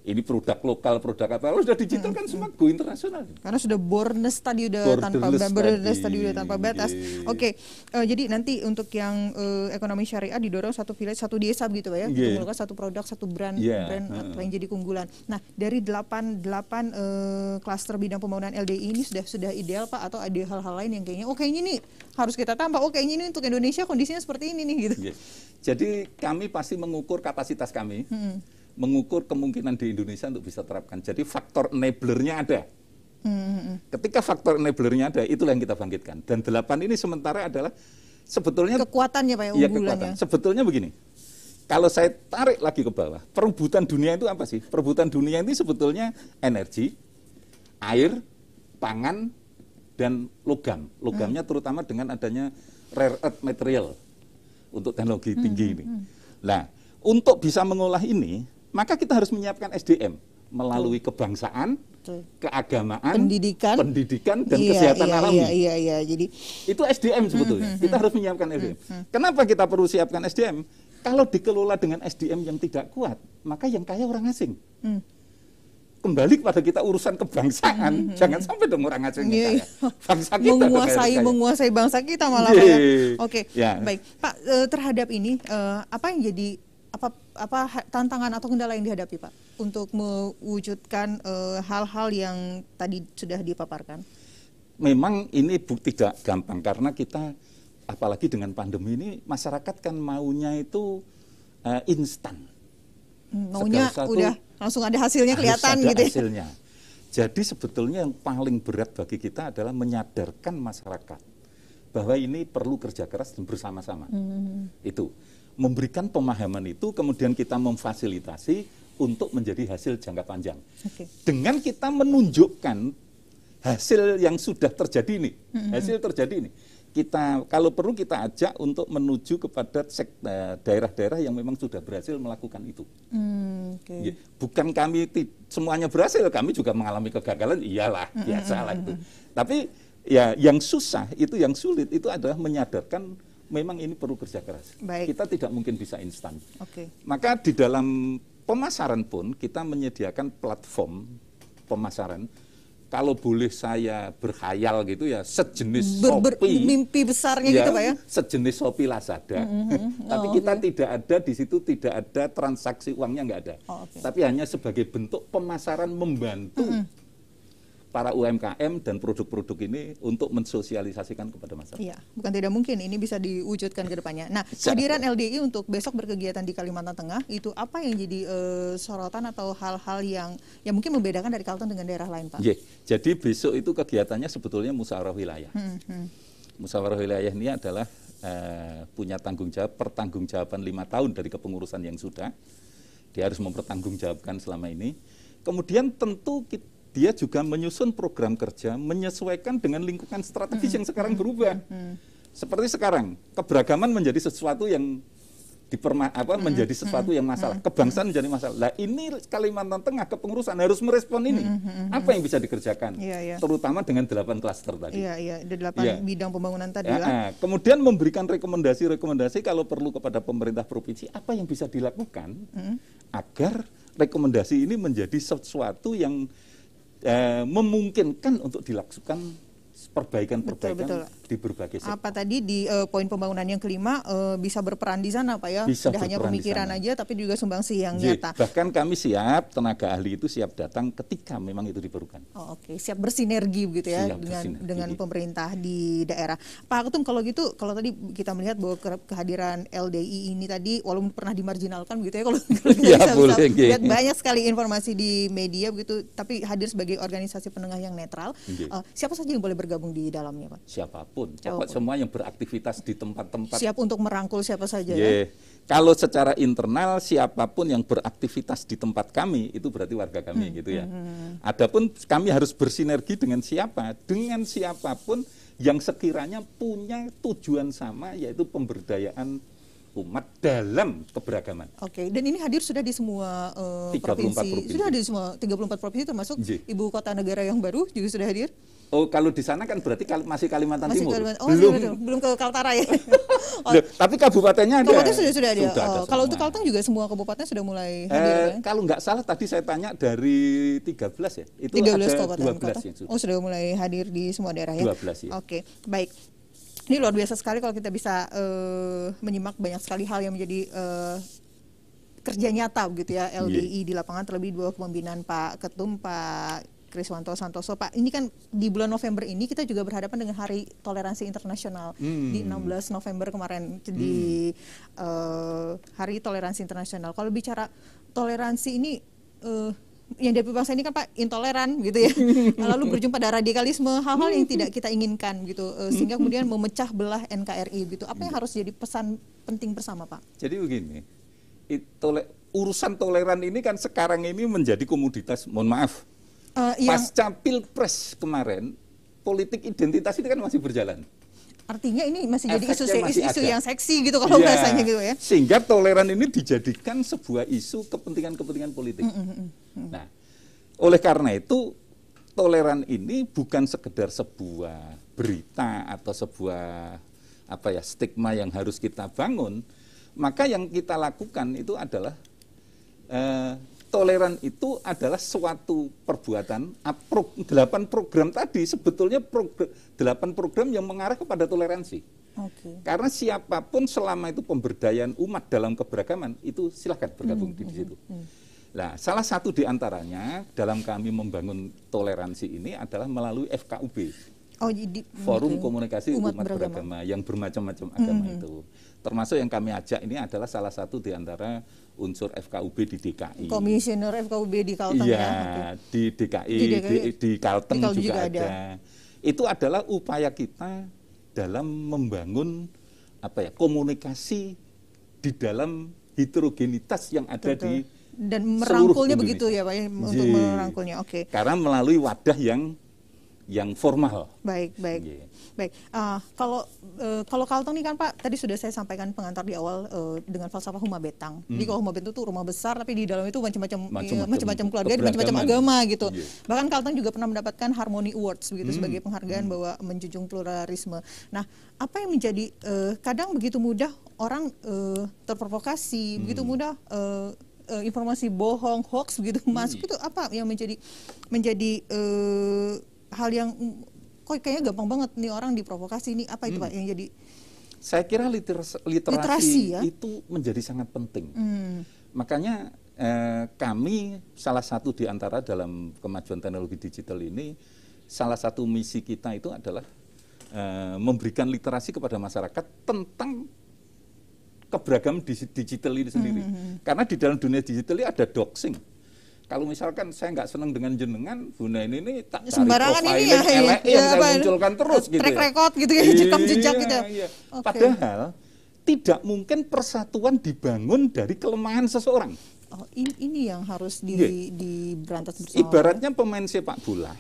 ini produk lokal, produk apa, Kalau sudah digital hmm, kan hmm. semua go internasional. Karena sudah borderless tadi udah tanpa borderless tadi, udah tanpa batas. Iya. Oke, eh, jadi nanti untuk yang eh, ekonomi syariah didorong satu village, satu desa gitu ya, yeah. Iya. satu produk, satu brand, yeah. brand yang jadi keunggulan. Nah, dari delapan delapan eh, klaster bidang pembangunan LDI ini sudah sudah ideal Pak atau ada hal-hal lain yang kayaknya oke oh, kayaknya ini harus kita tambah, oke oh, kayaknya ini untuk Indonesia kondisinya seperti ini nih gitu. Iya. Jadi kami pasti mengukur kapasitas kami. Hmm mengukur kemungkinan di Indonesia untuk bisa terapkan. Jadi faktor enablernya ada. Hmm. Ketika faktor enablernya ada, itulah yang kita bangkitkan. Dan delapan ini sementara adalah sebetulnya kekuatannya pak ya, iya, kekuatan. Sebetulnya begini, kalau saya tarik lagi ke bawah, perebutan dunia itu apa sih? Perebutan dunia ini sebetulnya energi, air, pangan, dan logam. Logamnya hmm. terutama dengan adanya rare earth material untuk teknologi hmm, tinggi hmm. ini. Nah, untuk bisa mengolah ini, maka kita harus menyiapkan SDM melalui kebangsaan, keagamaan, pendidikan, pendidikan dan iya, kesehatan iya, alami. Iya, iya, iya. Jadi itu SDM sebetulnya. Hmm, hmm kita hmm. harus menyiapkan SDM. Hmm, hmm, Kenapa kita perlu siapkan SDM? Kalau dikelola dengan SDM yang tidak kuat, maka yang kaya orang asing. Hmm. Kembali kepada kita urusan kebangsaan, hmm, jangan sampai dong orang asing yeah, iya, kaya. Iya. Bangsa kita menguasai kaya. menguasai bangsa kita malah. Yeah. Oke, okay. Ya. yeah. baik Pak eh, terhadap ini eh, apa yang jadi apa apa tantangan atau kendala yang dihadapi Pak untuk mewujudkan eh, hal-hal uh, yang tadi sudah dipaparkan? Memang ini bukti tidak gampang karena kita apalagi dengan pandemi ini masyarakat kan maunya itu uh, instan. Hmm, maunya satu, udah langsung ada hasilnya kelihatan ada gitu. Ya. Hasilnya. Jadi sebetulnya yang paling berat bagi kita adalah menyadarkan masyarakat bahwa ini perlu kerja keras dan bersama-sama. Mm -hmm. Itu memberikan pemahaman itu, kemudian kita memfasilitasi untuk menjadi hasil jangka panjang. Okay. Dengan kita menunjukkan hasil yang sudah terjadi ini, mm-hmm. hasil terjadi ini, kita kalau perlu kita ajak untuk menuju kepada eh, daerah-daerah yang memang sudah berhasil melakukan itu. Mm, okay. Ya, bukan kami semuanya berhasil, kami juga mengalami kegagalan, iyalah mm-hmm. itu. Tapi ya yang susah itu yang sulit itu adalah menyadarkan memang ini perlu kerja keras. Baik. Kita tidak mungkin bisa instan. Okay. Maka di dalam pemasaran pun kita menyediakan platform pemasaran kalau boleh saya berkhayal gitu ya sejenis ber, ber, Shopee mimpi besarnya ya, gitu Pak ya sejenis Shopee Lazada mm -hmm. oh, tapi kita okay. tidak ada di situ tidak ada transaksi uangnya nggak ada oh, okay. tapi hanya sebagai bentuk pemasaran membantu mm -hmm para UMKM dan produk-produk ini untuk mensosialisasikan kepada masyarakat. Iya, bukan tidak mungkin ini bisa diwujudkan ke depannya. Nah, kehadiran LDI untuk besok berkegiatan di Kalimantan Tengah itu apa yang jadi e, sorotan atau hal-hal yang yang mungkin membedakan dari Kalteng dengan daerah lain, Pak? Iya, Jadi besok itu kegiatannya sebetulnya musyawarah wilayah. Hmm, hmm. Musyawarah wilayah ini adalah e, punya tanggung jawab pertanggungjawaban lima tahun dari kepengurusan yang sudah. Dia harus mempertanggungjawabkan selama ini. Kemudian tentu kita dia juga menyusun program kerja menyesuaikan dengan lingkungan strategis hmm. yang sekarang hmm. berubah. Hmm. Seperti sekarang, keberagaman menjadi sesuatu yang diperma apa -hmm. menjadi sesuatu yang masalah -hmm. kebangsaan menjadi masalah. Nah ini Kalimantan Tengah kepengurusan harus merespon ini. -hmm. Apa yang bisa dikerjakan? Ya, ya. Terutama dengan delapan klaster tadi. Iya iya delapan ya. bidang pembangunan tadi. ya, lah. Nah. Kemudian memberikan rekomendasi-rekomendasi kalau perlu kepada pemerintah provinsi apa yang bisa dilakukan -hmm. agar rekomendasi ini menjadi sesuatu yang Eh, memungkinkan untuk dilakukan perbaikan-perbaikan di berbagai sektor. Apa tadi di uh, poin pembangunan yang kelima uh, bisa berperan di sana Pak ya? Bisa Tidak hanya pemikiran aja tapi juga sumbangsi yang Jadi, iya, nyata. Bahkan kami siap tenaga ahli itu siap datang ketika memang itu diperlukan. Oh, Oke, okay. siap bersinergi begitu ya dengan bersinergi. dengan pemerintah di daerah. Pak Ketum kalau gitu kalau tadi kita melihat bahwa kehadiran LDI ini tadi walaupun pernah dimarginalkan begitu ya kalau, ya, boleh, bisa, lihat banyak sekali informasi di media begitu tapi hadir sebagai organisasi penengah yang netral. Uh, siapa saja yang boleh bergabung di dalamnya Pak? siapa siapapun, siapapun. Oh. pokok semua yang beraktivitas di tempat-tempat siap untuk merangkul siapa saja. Yeah. Ya? Kalau secara internal siapapun yang beraktivitas di tempat kami itu berarti warga kami hmm. gitu ya. Hmm, hmm. Adapun kami harus bersinergi dengan siapa? Dengan siapapun yang sekiranya punya tujuan sama yaitu pemberdayaan umat dalam keberagaman. Oke, dan ini hadir sudah di semua eh, uh, 34 provinsi. provinsi. Sudah di semua 34 provinsi termasuk J. ibu kota negara yang baru juga sudah hadir. Oh, kalau di sana kan berarti kal masih Kalimantan masih Timur. Kalimantan. Oh, belum. belum ke Kaltara ya. oh. Loh, tapi kabupatennya ada. Kabupaten sudah sudah ada. Sudah oh, ada kalau untuk Kalteng juga semua kabupaten sudah mulai eh, hadir. Kan? Kalau nggak salah tadi saya tanya dari 13 ya. Itu 13 ada kabupaten 12 yang sudah. Oh, sudah mulai hadir di semua daerah ya. 12 ya. Oke, okay. baik. Ini luar biasa sekali kalau kita bisa uh, menyimak banyak sekali hal yang menjadi uh, kerja nyata begitu ya iya. LDI yeah. di lapangan terlebih dua pembinaan Pak Ketum Pak Kriswanto Santoso Pak ini kan di bulan November ini kita juga berhadapan dengan Hari Toleransi Internasional hmm. di 16 November kemarin hmm. uh, Hari Toleransi Internasional kalau bicara toleransi ini uh, yang dari bangsa ini kan Pak intoleran gitu ya. Lalu berjumpa dengan radikalisme, hal-hal yang tidak kita inginkan gitu. Eh, sehingga kemudian memecah belah NKRI gitu. Apa yang hmm. harus jadi pesan penting bersama Pak? Jadi begini, itole, urusan toleran ini kan sekarang ini menjadi komoditas, mohon maaf, uh, yang... pasca pilpres kemarin politik identitas itu kan masih berjalan. Artinya ini masih jadi isu, isu, isu yang seksi gitu kalau ya, bahasanya gitu ya. Sehingga toleran ini dijadikan sebuah isu kepentingan-kepentingan politik. Mm mm, mm -mm, Nah, oleh karena itu toleran ini bukan sekedar sebuah berita atau sebuah apa ya stigma yang harus kita bangun. Maka yang kita lakukan itu adalah eh, toleran itu adalah suatu perbuatan ah, delapan program tadi sebetulnya pro, delapan program yang mengarah kepada toleransi. Okay. Karena siapapun selama itu pemberdayaan umat dalam keberagaman itu silahkan bergabung mm di hmm, situ. Mm -hmm. Nah, salah satu diantaranya dalam kami membangun toleransi ini adalah melalui FKUB. Oh, jadi, Forum okay. Komunikasi Umat, Umat Beragama. Beragama yang bermacam-macam agama mm itu. Termasuk yang kami ajak ini adalah salah satu diantara unsur FKUB di DKI. Komisioner FKUB di Kalteng iya, ya. di DKI, di, DKI, di, di Kalteng, di juga, juga ada. ada. Itu adalah upaya kita dalam membangun apa ya komunikasi di dalam heterogenitas yang ada Betul. di dan merangkulnya begitu ya Pak ya untuk Ye. Iya. merangkulnya. Oke. Okay. Karena melalui wadah yang yang formal. Baik, baik. Ye. Iya. Baik, uh, kalau uh, kalau Kalteng nih kan Pak, tadi sudah saya sampaikan pengantar di awal uh, dengan falsafah Huma Betang. Hmm. Jadi kalau Huma Betang itu rumah besar, tapi di dalam itu macam-macam iya, macam-macam keluarga, macam-macam agama gitu. Yeah. Bahkan Kalteng juga pernah mendapatkan Harmony Awards begitu hmm. sebagai penghargaan hmm. bahwa menjunjung pluralisme. Nah, apa yang menjadi uh, kadang begitu mudah orang uh, terprovokasi, hmm. begitu mudah uh, informasi bohong, hoax begitu hmm. masuk itu apa yang menjadi menjadi uh, hal yang kok kayaknya gampang banget nih orang diprovokasi ini apa itu hmm. pak yang jadi saya kira literasi, literasi, literasi ya? itu menjadi sangat penting hmm. makanya eh, kami salah satu di antara dalam kemajuan teknologi digital ini salah satu misi kita itu adalah eh, memberikan literasi kepada masyarakat tentang keberagaman digital ini sendiri. Hmm, hmm, -hmm. Karena di dalam dunia digital ini ada doxing kalau misalkan saya nggak senang dengan jenengan Bunda ini ini tak sembarangan ini ya, ya, yang ya, saya munculkan terus gitu track ya. record gitu ya jejak iya, jejak gitu ya. iya. Okay. padahal tidak mungkin persatuan dibangun dari kelemahan seseorang oh, ini, ini yang harus di, yeah. diberantas bersama ibaratnya pemain sepak bola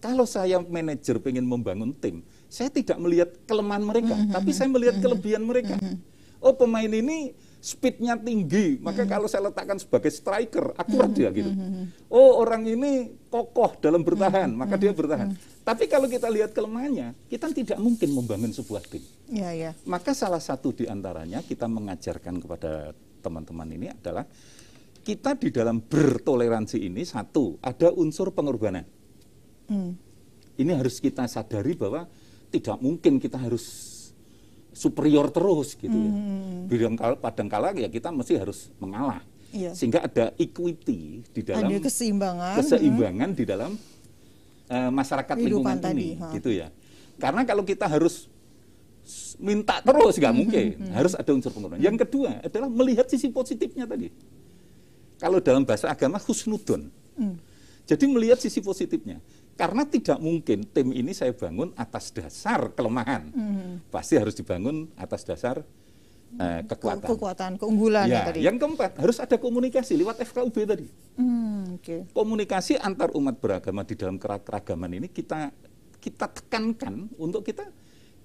kalau saya manajer pengen membangun tim saya tidak melihat kelemahan mereka mhm, tapi mhm, saya melihat mhm, kelebihan mereka oh pemain ini speednya tinggi. Maka hmm. kalau saya letakkan sebagai striker, akurat hmm. dia ya hmm, gitu. Hmm, hmm. Oh orang ini kokoh dalam hmm, bertahan, hmm. maka dia bertahan. Hmm. Tapi kalau kita lihat kelemahannya, kita tidak mungkin membangun sebuah tim. Ya, ya. Maka salah satu di antaranya kita mengajarkan kepada teman-teman ini adalah kita di dalam bertoleransi ini satu ada unsur pengorbanan. Hmm. Ini harus kita sadari bahwa tidak mungkin kita harus superior terus gitu ya. Bidang hmm. padang kalah ya kita mesti harus mengalah. Iya. Sehingga ada equity di dalam ada keseimbangan, keseimbangan hmm. di dalam uh, masyarakat Hidupan lingkungan tadi, ini ha. gitu ya. Karena kalau kita harus minta terus nggak hmm, mungkin, hmm, hmm. harus ada unsur penurunan. Yang kedua adalah melihat sisi positifnya tadi. Kalau dalam bahasa agama khusnudun. Hmm. Jadi melihat sisi positifnya. Karena tidak mungkin tim ini saya bangun atas dasar kelemahan. Mm. Pasti harus dibangun atas dasar uh, kekuatan. kekuatan, keunggulan ya, ya tadi. Yang keempat, harus ada komunikasi lewat FKUB tadi. Hmm, okay. Komunikasi antar umat beragama di dalam keragaman ini kita kita tekankan untuk kita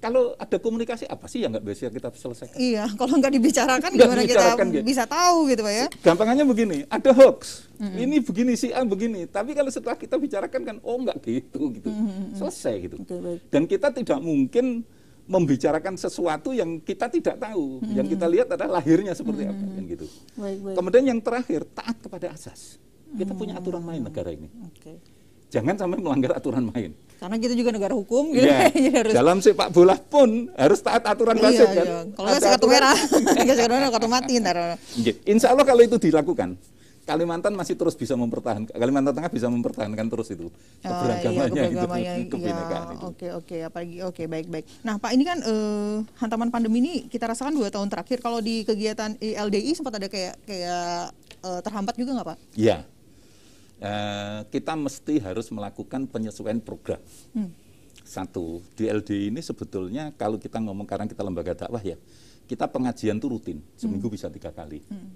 kalau ada komunikasi apa sih yang nggak bisa kita selesaikan? Iya, kalau nggak dibicarakan gimana kita gitu. bisa tahu gitu pak ya? Gampangnya begini, ada hoax, mm-hmm. ini begini sih, ah begini, tapi kalau setelah kita bicarakan kan oh nggak gitu gitu, mm-hmm. selesai gitu. Okay, Dan kita tidak mungkin membicarakan sesuatu yang kita tidak tahu, mm-hmm. yang kita lihat adalah lahirnya seperti mm-hmm. apa kan gitu. Baik, baik. Kemudian yang terakhir taat kepada asas. Kita mm-hmm. punya aturan main negara ini. Okay. Jangan sampai melanggar aturan main karena kita juga negara hukum gitu ya. harus... dalam sepak bola pun harus taat aturan iya, wasit kan? iya, kan kalau nggak kartu merah kartu merah kartu mati ntar insya Allah kalau itu dilakukan Kalimantan masih terus bisa mempertahankan Kalimantan Tengah bisa mempertahankan terus itu ah, iya, keberagamannya, oh, iya, itu kebinekaan ya, itu. Oke oke apalagi oke baik baik. Nah Pak ini kan eh, hantaman pandemi ini kita rasakan dua tahun terakhir kalau di kegiatan eh, LDI sempat ada kayak kayak eh, terhambat juga nggak Pak? Iya uh, kita mesti harus melakukan penyesuaian program. Hmm. Satu, di LD ini sebetulnya kalau kita ngomong karena kita lembaga dakwah ya, kita pengajian tuh rutin, seminggu hmm. bisa tiga kali. Hmm.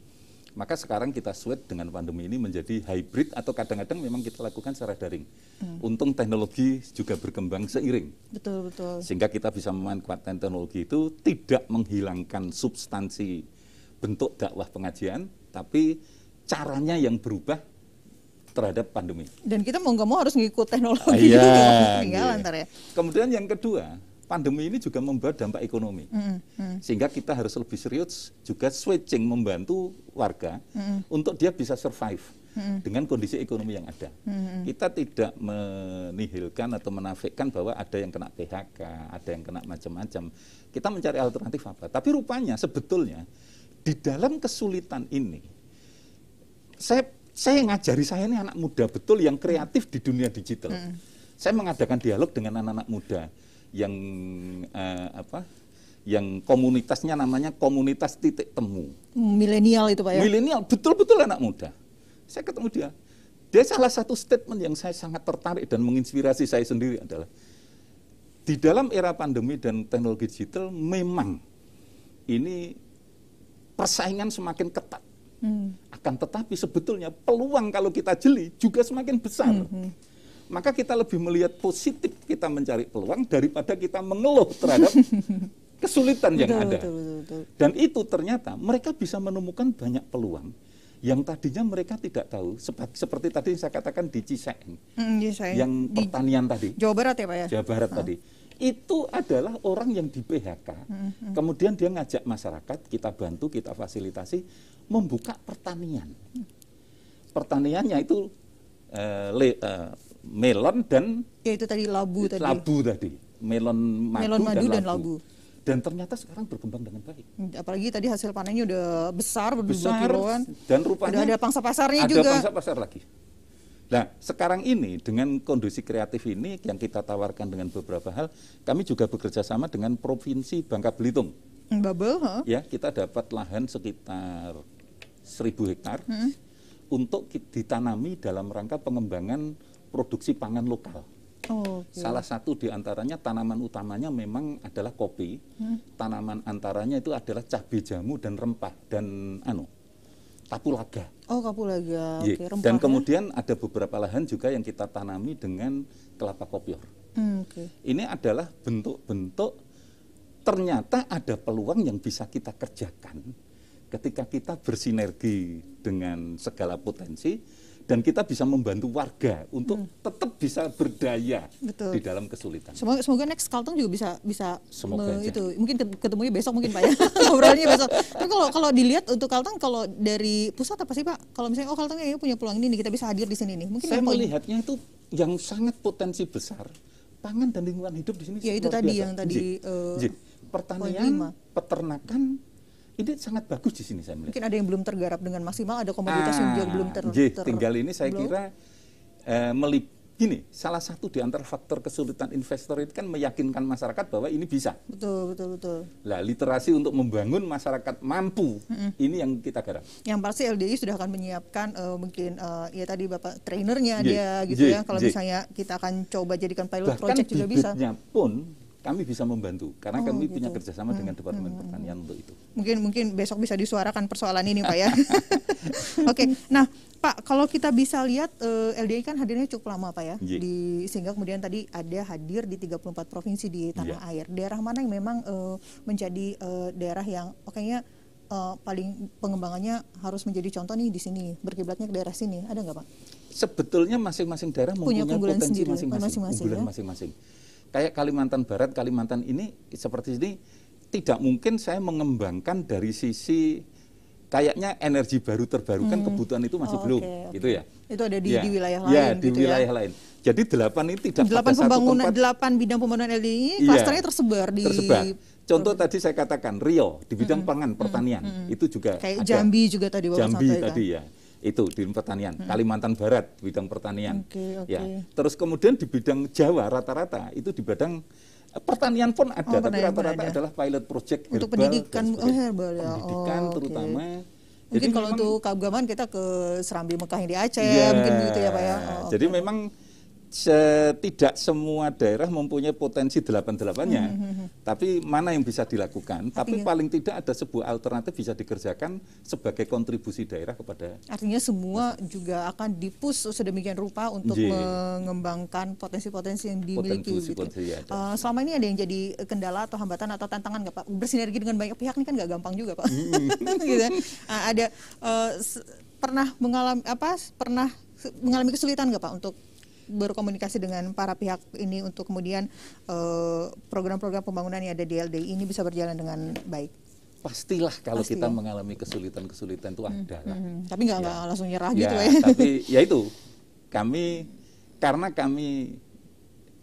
Maka sekarang kita sweat dengan pandemi ini menjadi hybrid atau kadang-kadang memang kita lakukan secara daring. Hmm. Untung teknologi juga berkembang seiring. Betul, betul. Sehingga kita bisa memanfaatkan teknologi itu tidak menghilangkan substansi bentuk dakwah pengajian, tapi caranya yang berubah terhadap pandemi. Dan kita mau nggak mau harus ngikut teknologi iya, juga iya. ya. Kemudian yang kedua, pandemi ini juga membuat dampak ekonomi. Mm -hmm. Sehingga kita harus lebih serius juga switching membantu warga mm -hmm. untuk dia bisa survive mm, mm. dengan kondisi ekonomi yang ada. -hmm. Kita tidak menihilkan atau menafikan bahwa ada yang kena PHK, ada yang kena macam-macam. Kita mencari alternatif apa? Tapi rupanya sebetulnya di dalam kesulitan ini saya saya ngajari saya ini anak muda betul yang kreatif di dunia digital. Mm. Saya mengadakan dialog dengan anak-anak muda yang uh, apa? Yang komunitasnya namanya komunitas titik temu. Hmm, milenial itu Pak ya. Milenial, betul-betul anak muda. Saya ketemu dia. Dia salah satu statement yang saya sangat tertarik dan menginspirasi saya sendiri adalah di dalam era pandemi dan teknologi digital memang ini persaingan semakin ketat. Akan tetapi sebetulnya peluang kalau kita jeli juga semakin besar. Hmm. Maka kita lebih melihat positif kita mencari peluang daripada kita mengeluh terhadap kesulitan yang betul, ada. Betul, betul, betul. Dan itu ternyata mereka bisa menemukan banyak peluang yang tadinya mereka tidak tahu seperti tadi saya katakan di Ciseeng mm, yes, yang di pertanian tadi Jawa Barat ya Pak ya Jawa Barat ah. tadi itu adalah orang yang di PHK mhm, mhm. kemudian dia ngajak masyarakat kita bantu kita fasilitasi membuka pertanian. Pertaniannya itu uh, le, uh, melon dan ya itu tadi labu tadi. Labu tadi. Melon madu, melon madu dan, dan labu. labu. Dan ternyata sekarang berkembang dengan baik. Hmm, apalagi tadi hasil panennya udah besar, besar kiloan. Dan rupanya ada pangsa pasarnya ada juga. Ada pangsa pasar lagi. Nah, sekarang ini dengan kondisi kreatif ini yang kita tawarkan dengan beberapa hal, kami juga bekerja sama dengan Provinsi Bangka Belitung. Hmm, Babel, huh? Ya, kita dapat lahan sekitar 1000 hektar hmm. untuk ditanami dalam rangka pengembangan produksi pangan lokal. Oh, okay. Salah satu diantaranya tanaman utamanya memang adalah kopi. Hmm. Tanaman antaranya itu adalah cabai jamu dan rempah dan anu kapulaga. Oh, kapulaga. Okay, rempah Dan kemudian ada beberapa lahan juga yang kita tanami dengan kelapa kopior. Hmm, okay. Ini adalah bentuk-bentuk ternyata ada peluang yang bisa kita kerjakan ketika kita bersinergi dengan segala potensi dan kita bisa membantu warga untuk hmm. tetap bisa berdaya Betul. di dalam kesulitan. Semoga, semoga next Kalteng juga bisa bisa semoga me, itu mungkin ketemunya besok mungkin Pak ya ngobrolnya besok. Tapi kalau kalau dilihat untuk Kalteng kalau dari pusat apa sih Pak? Kalau misalnya oh Kalteng ya punya peluang ini nih kita bisa hadir di sini nih. Mungkin saya melihatnya itu yang sangat potensi besar pangan dan lingkungan hidup di sini. Ya itu tadi biasa. yang tadi Jid. Uh, eh, pertanian, peternakan ini sangat bagus di sini saya melihat. Mungkin ada yang belum tergarap dengan maksimal, ada komoditas ah, yang belum ah, ter, ter tinggal ini saya belum. kira eh, melip gini, salah satu di antara faktor kesulitan investor itu kan meyakinkan masyarakat bahwa ini bisa. Betul, betul, betul. Lah, literasi untuk membangun masyarakat mampu, mm-hmm. ini yang kita garap. Yang pasti LDI sudah akan menyiapkan uh, mungkin uh, ya tadi Bapak trainernya yeah, dia gitu yeah, ya. Kalau yeah. misalnya kita akan coba jadikan pilot Bahkan project juga bisa. pun kami bisa membantu karena oh, kami gitu. punya kerjasama hmm, dengan Departemen hmm, hmm Pertanian hmm. untuk itu. Mungkin mungkin besok bisa disuarakan persoalan ini Pak ya. Oke, okay. nah Pak kalau kita bisa lihat eh, LDI kan hadirnya cukup lama Pak ya, yeah. di sehingga kemudian tadi ada hadir di 34 provinsi di tanah yeah. air. Daerah mana yang memang eh, menjadi eh, daerah yang pokoknya oh, uh, eh, paling pengembangannya harus menjadi contoh nih di sini berkiblatnya ke daerah sini ada nggak pak? Sebetulnya masing-masing daerah punya mempunyai potensi masing-masing, unggulan masing-masing kayak Kalimantan Barat, Kalimantan ini seperti ini tidak mungkin saya mengembangkan dari sisi kayaknya energi baru terbarukan hmm. kebutuhan itu masih oh, belum okay, okay. gitu ya. Itu ada di, ya. di wilayah ya, lain gitu ya, di wilayah ya. lain. Jadi delapan ini tidak delapan pembangunan tempat. delapan bidang pembangunan LDI ya, klasternya tersebar di tersebar. Contoh Pro... tadi saya katakan Rio di bidang hmm. pangan hmm. pertanian hmm. itu juga Kayak ada. Jambi juga tadi Bapak Jambi sampaikan. tadi ya itu di pertanian hmm. Kalimantan Barat bidang pertanian okay, okay. ya terus kemudian di bidang Jawa rata-rata itu di bidang eh, pertanian pun ada oh, tapi rata-rata adalah pilot project herbal untuk pendidikan oh, herbal ya pendidikan oh, okay. terutama mungkin jadi kalau memang, untuk keagamaan kita ke Serambi Mekah yang di Aceh ya, mungkin begitu ya Pak ya oh, jadi okay. memang tidak semua daerah mempunyai potensi delapan-delapannya, mm -hmm. tapi mana yang bisa dilakukan. Tapi Artinya, paling tidak ada sebuah alternatif bisa dikerjakan sebagai kontribusi daerah kepada. Artinya semua juga akan dipus sedemikian rupa untuk yeah. mengembangkan potensi-potensi yang dimiliki. Gitu. Potensi -potensi Ya, uh, eh, selama ini ada yang jadi kendala atau hambatan atau tantangan nggak Pak? Bersinergi dengan banyak pihak ini kan nggak gampang juga Pak. Mm. gitu. uh, ada uh, pernah mengalami apa? Pernah mengalami kesulitan nggak Pak untuk berkomunikasi dengan para pihak ini untuk kemudian eh, program-program uh, pembangunan yang ada di LDI ini bisa berjalan dengan baik? Pastilah kalau Pasti kita mengalami kesulitan-kesulitan itu hmm, ada hmm, Hmm, tapi nggak ya. langsung nyerah ya, gitu ya. Tapi ya itu kami karena kami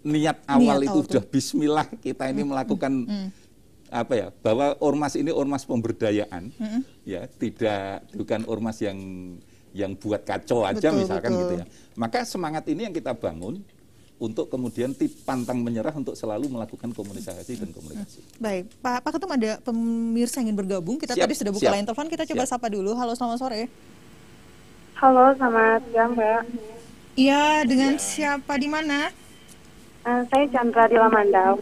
niat awal niat itu sudah Bismillah kita ini hmm, melakukan hmm, hmm, apa ya bahwa ormas ini ormas pemberdayaan hmm. hmm. ya tidak bukan ormas yang yang buat kacau aja betul, misalkan gitu betul. gitu ya. Maka semangat ini yang kita bangun untuk kemudian pantang menyerah untuk selalu melakukan komunikasi dan komunikasi. Baik, Pak, Pak Ketum ada pemirsa yang ingin bergabung. Kita siap, tadi sudah buka lain telepon, kita coba siap. sapa dulu. Halo, selamat sore. Halo, selamat siang, Mbak. Iya, dengan ya. siapa di mana? Uh, saya Chandra di Lamandau.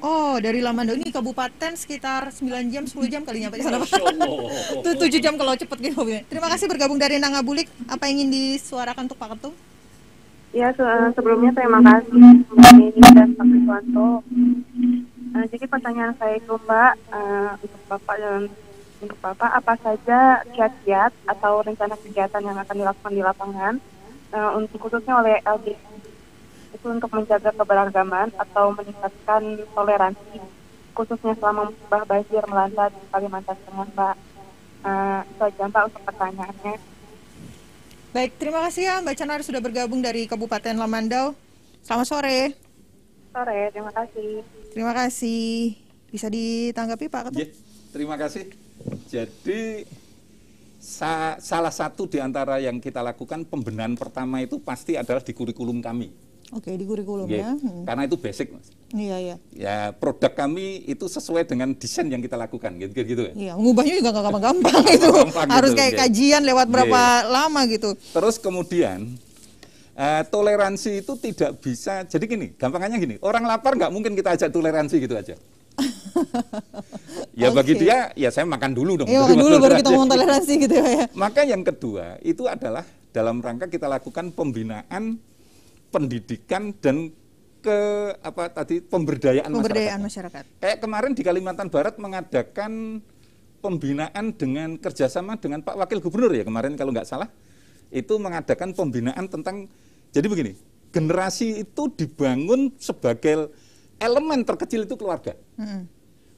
Oh, dari Lamando ini kabupaten sekitar 9 jam, 10 jam kali nyampe di sana. Tuh 7 jam kalau cepat gitu Terima kasih bergabung dari Nangabulik. Apa yang ingin disuarakan untuk Pak Ketum? Ya, se sebelumnya terima kasih Mbak Nini dan Pak Kriswanto. Eh, jadi pertanyaan saya itu Mbak, uh, untuk Bapak dan untuk Bapak, apa saja kiat-kiat atau rencana kegiatan yang akan dilakukan di lapangan uh, untuk khususnya oleh LGBT itu untuk menjaga keberagaman atau meningkatkan toleransi khususnya selama musibah banjir melanda di Kalimantan Tengah Mbak uh, itu aja untuk pertanyaannya Baik, terima kasih ya Mbak Canar sudah bergabung dari Kabupaten Lamandau. Selamat sore. Sore, terima kasih. Terima kasih. Bisa ditanggapi Pak Ketua? Ya, terima kasih. Jadi sa salah satu di antara yang kita lakukan pembenahan pertama itu pasti adalah di kurikulum kami. Oke, di kurikulum iya. ya. Hmm. Karena itu basic, Mas. Iya, iya. Ya, produk kami itu sesuai dengan desain yang kita lakukan, gitu gitu, gitu ya. Iya, mengubahnya juga nggak gampang-gampang itu. Gampang gitu, Harus gitu, kayak ya. kajian lewat iya, berapa ya. lama gitu. Terus kemudian Uh, toleransi itu tidak bisa jadi gini gampangnya gini orang lapar nggak mungkin kita ajak toleransi gitu aja ya okay. bagi dia ya saya makan dulu dong ya, makan dulu baru kita ngomong toleransi gitu ya maka yang kedua itu adalah dalam rangka kita lakukan pembinaan pendidikan dan ke apa tadi pemberdayaan, pemberdayaan masyarakat. Kayak kemarin di Kalimantan Barat mengadakan pembinaan dengan kerjasama dengan Pak Wakil Gubernur ya kemarin kalau nggak salah itu mengadakan pembinaan tentang jadi begini generasi itu dibangun sebagai elemen terkecil itu keluarga. -hmm.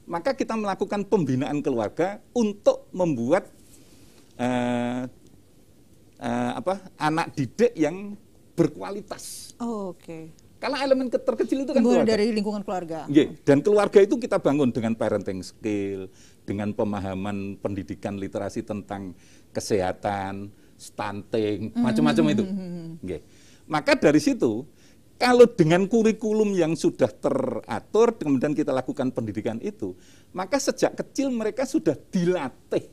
Maka kita melakukan pembinaan keluarga untuk membuat uh, uh, apa anak didik yang berkualitas. Oh, Oke. Okay. Karena elemen terkecil itu kan Mulai keluarga. dari lingkungan keluarga. Yeah. Dan keluarga itu kita bangun dengan parenting skill, dengan pemahaman pendidikan literasi tentang kesehatan, stunting, mm-hmm. macam-macam itu. Yeah. Hmm, hmm, hmm. Maka dari situ, kalau dengan kurikulum yang sudah teratur, kemudian kita lakukan pendidikan itu, maka sejak kecil mereka sudah dilatih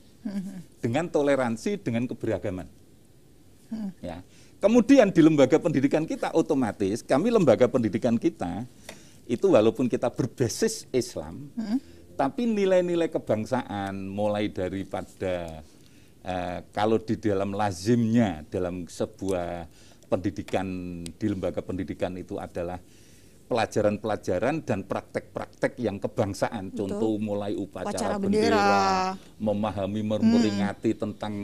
dengan toleransi, dengan keberagaman. Ya Kemudian di lembaga pendidikan kita otomatis kami lembaga pendidikan kita itu walaupun kita berbasis Islam, hmm. tapi nilai-nilai kebangsaan mulai daripada Uh, kalau di dalam lazimnya dalam sebuah pendidikan di lembaga pendidikan itu adalah pelajaran-pelajaran dan praktek-praktek yang kebangsaan Betul. contoh mulai upacara, upacara bendera, bendera memahami memperingati hmm. tentang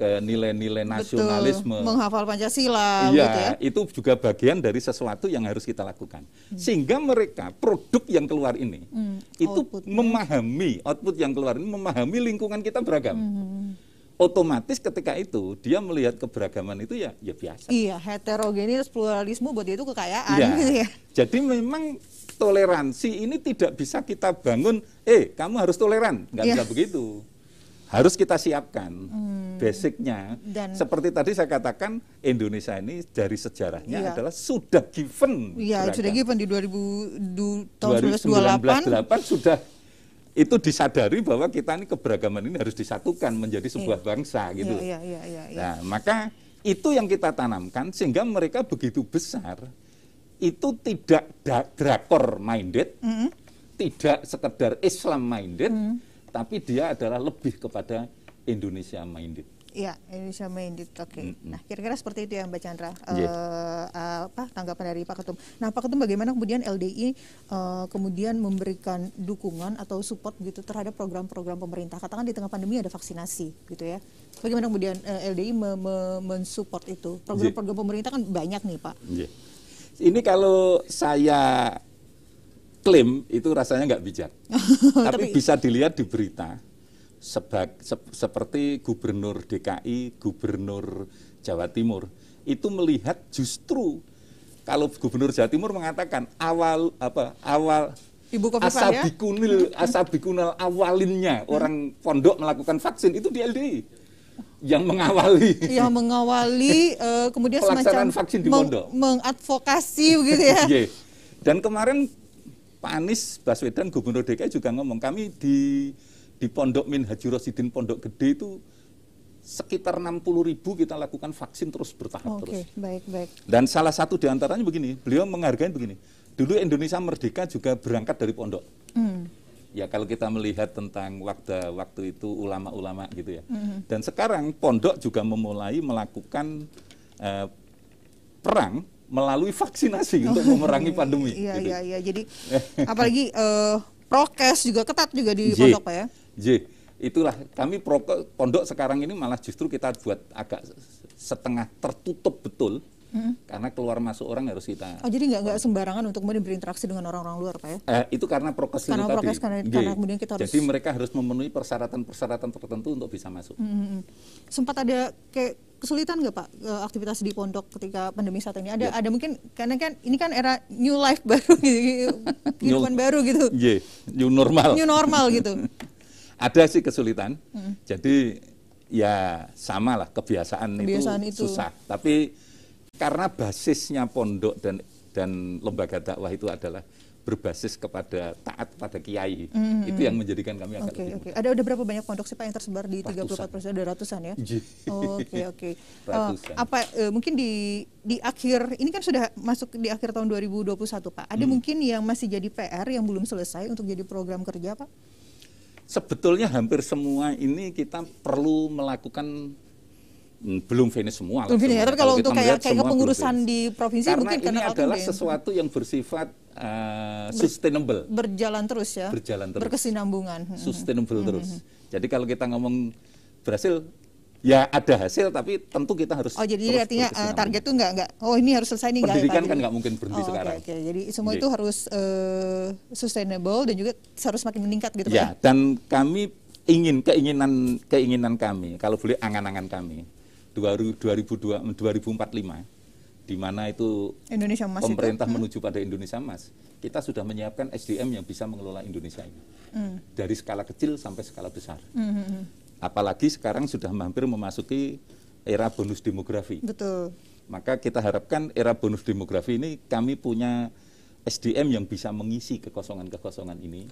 nilai-nilai nasionalisme, menghafal Pancasila, iya, gitu ya. itu juga bagian dari sesuatu yang harus kita lakukan. Hmm. Sehingga mereka produk yang keluar ini hmm, itu Outputnya. memahami output yang keluar ini memahami lingkungan kita beragam. Hmm. hmm, hmm. Otomatis ketika itu dia melihat keberagaman itu ya ya biasa. Iya, heterogenitas pluralisme buat dia itu kekayaan iya. gitu ya. Jadi memang toleransi ini tidak bisa kita bangun, eh kamu harus toleran, nggak ya. bisa begitu harus kita siapkan hmm. basicnya. Dan Seperti tadi saya katakan Indonesia ini dari sejarahnya iya. adalah sudah given. Iya, sudah given di 2000 du, tahun 1928 sudah itu disadari bahwa kita ini keberagaman ini harus disatukan menjadi iya. sebuah iya. bangsa gitu. Iya, iya, iya, iya. Nah, maka itu yang kita tanamkan sehingga mereka begitu besar itu tidak drakor minded, mm -hmm. tidak sekedar Islam minded. Mm -hmm tapi dia adalah lebih kepada Indonesia minded. Iya, Indonesia minded. Oke. Okay. Mm -hmm. Nah, kira-kira seperti itu ya Mbak Chandra. Yeah. Iya. Uh, eh, apa tanggapan dari Pak Ketum? Nah, Pak Ketum bagaimana kemudian LDI uh, eh, kemudian memberikan dukungan atau support gitu terhadap program-program pemerintah? Katakan di tengah pandemi ada vaksinasi gitu ya. Bagaimana kemudian uh, eh, LDI me me mensupport itu? Program-program iya. pemerintah kan banyak nih, Pak. Yeah. Ini kalau saya klaim itu rasanya nggak bijak. Oh, tapi, Tapi bisa dilihat di berita sebag, se, seperti gubernur DKI, gubernur Jawa Timur itu melihat justru kalau gubernur Jawa Timur mengatakan awal apa awal Ibu Kofifa ya. asabikunil ya? bikunil awalinnya hmm. orang pondok melakukan vaksin itu di LDI yang mengawali yang mengawali uh, kemudian pelaksanaan semacam vaksin di pondok meng mengadvokasi begitu ya. yeah. Dan kemarin Pak Anies Baswedan Gubernur DKI juga ngomong kami di di Pondok Minhajur Rosidin Pondok Gede itu sekitar 60 ribu kita lakukan vaksin terus bertahap okay, terus. Baik, baik. Dan salah satu diantaranya begini, beliau menghargai begini. Dulu Indonesia Merdeka juga berangkat dari pondok. Mm. Ya kalau kita melihat tentang waktu waktu itu ulama-ulama gitu ya. Mm. Dan sekarang pondok juga memulai melakukan eh, perang melalui vaksinasi oh, untuk memerangi pandemi. Iya gitu. iya iya. Jadi eh. apalagi uh, prokes juga ketat juga di pondok Pak ya. J. Itulah kami prokes, pondok sekarang ini malah justru kita buat agak setengah tertutup betul hmm. karena keluar masuk orang harus kita. Oh jadi nggak sembarangan untuk kemudian berinteraksi dengan orang-orang luar pak ya? Eh, itu karena prokes karena itu Prokes, karena, iya. karena kemudian kita harus. Jadi mereka harus memenuhi persyaratan-persyaratan tertentu untuk bisa masuk. Hmm. hmm, hmm. Sempat ada kayak kesulitan nggak pak aktivitas di pondok ketika pandemi saat ini? Ada yeah. ada mungkin karena kan ini kan era new life baru kehidupan baru gitu. gitu, gitu. Yeah. New normal. New normal gitu. ada sih kesulitan. Hmm. Jadi ya sama lah kebiasaan, kebiasaan itu, itu susah. Tapi karena basisnya pondok dan dan lembaga dakwah itu adalah berbasis kepada taat pada kiai. Mm -hmm. Itu yang menjadikan kami agak okay, lebih okay. Ada udah berapa banyak pondok sih Pak yang tersebar di ratusan. 34 persen ada ratusan ya? Iya. Oke oke. Okay, okay. uh, apa uh, mungkin di di akhir ini kan sudah masuk di akhir tahun 2021 Pak. Ada hmm. mungkin yang masih jadi PR yang belum selesai untuk jadi program kerja Pak? Sebetulnya hampir semua ini kita perlu melakukan Hmm, belum finish semua. Belum finish, ya, tapi kalau, untuk kayak, kayak kepengurusan di provinsi karena mungkin karena ini adalah sesuatu yang bersifat uh, Ber, sustainable. Berjalan terus ya. Berjalan terus. Berkesinambungan. Hmm, hmm. Sustainable -hmm. terus. Jadi kalau kita ngomong berhasil ya ada hasil tapi tentu kita harus oh jadi artinya uh, target itu enggak enggak oh ini harus selesai nih ya, pendidikan enggak, kan enggak mungkin berhenti oh, sekarang okay, okay. jadi semua okay. itu harus uh, sustainable dan juga harus makin meningkat gitu ya kan? dan kami ingin keinginan keinginan kami kalau boleh angan-angan kami 2045 di mana itu Indonesia Mas pemerintah itu? Hmm. menuju pada Indonesia Mas. Kita sudah menyiapkan SDM yang bisa mengelola Indonesia ini. mm. Dari skala kecil sampai skala besar. Hmm, hmm, hmm. Apalagi sekarang sudah hampir memasuki era bonus demografi. Betul. Maka kita harapkan era bonus demografi ini kami punya SDM yang bisa mengisi kekosongan-kekosongan ini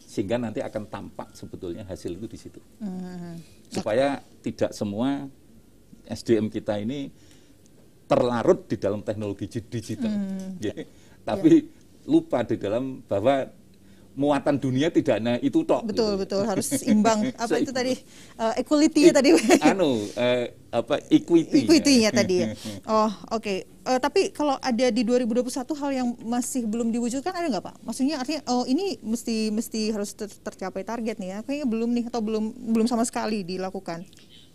sehingga nanti akan tampak sebetulnya hasil itu di situ. Hmm. Supaya tidak semua SDM kita ini terlarut di dalam teknologi digital. Hmm. Jadi, ya. tapi yeah. lupa di dalam bahwa muatan dunia tidak nah itu toh. Betul gitu. betul harus imbang Apa itu tadi uh, eh, equality ya tadi? Anu uh, apa equity. equity ya. tadi ya. Oh, oke. Okay. Uh, eh, tapi kalau ada di 2021 hal yang masih belum diwujudkan ada nggak Pak? Maksudnya artinya oh ini mesti mesti harus ter tercapai target nih ya. Kayaknya belum nih atau belum belum sama sekali dilakukan.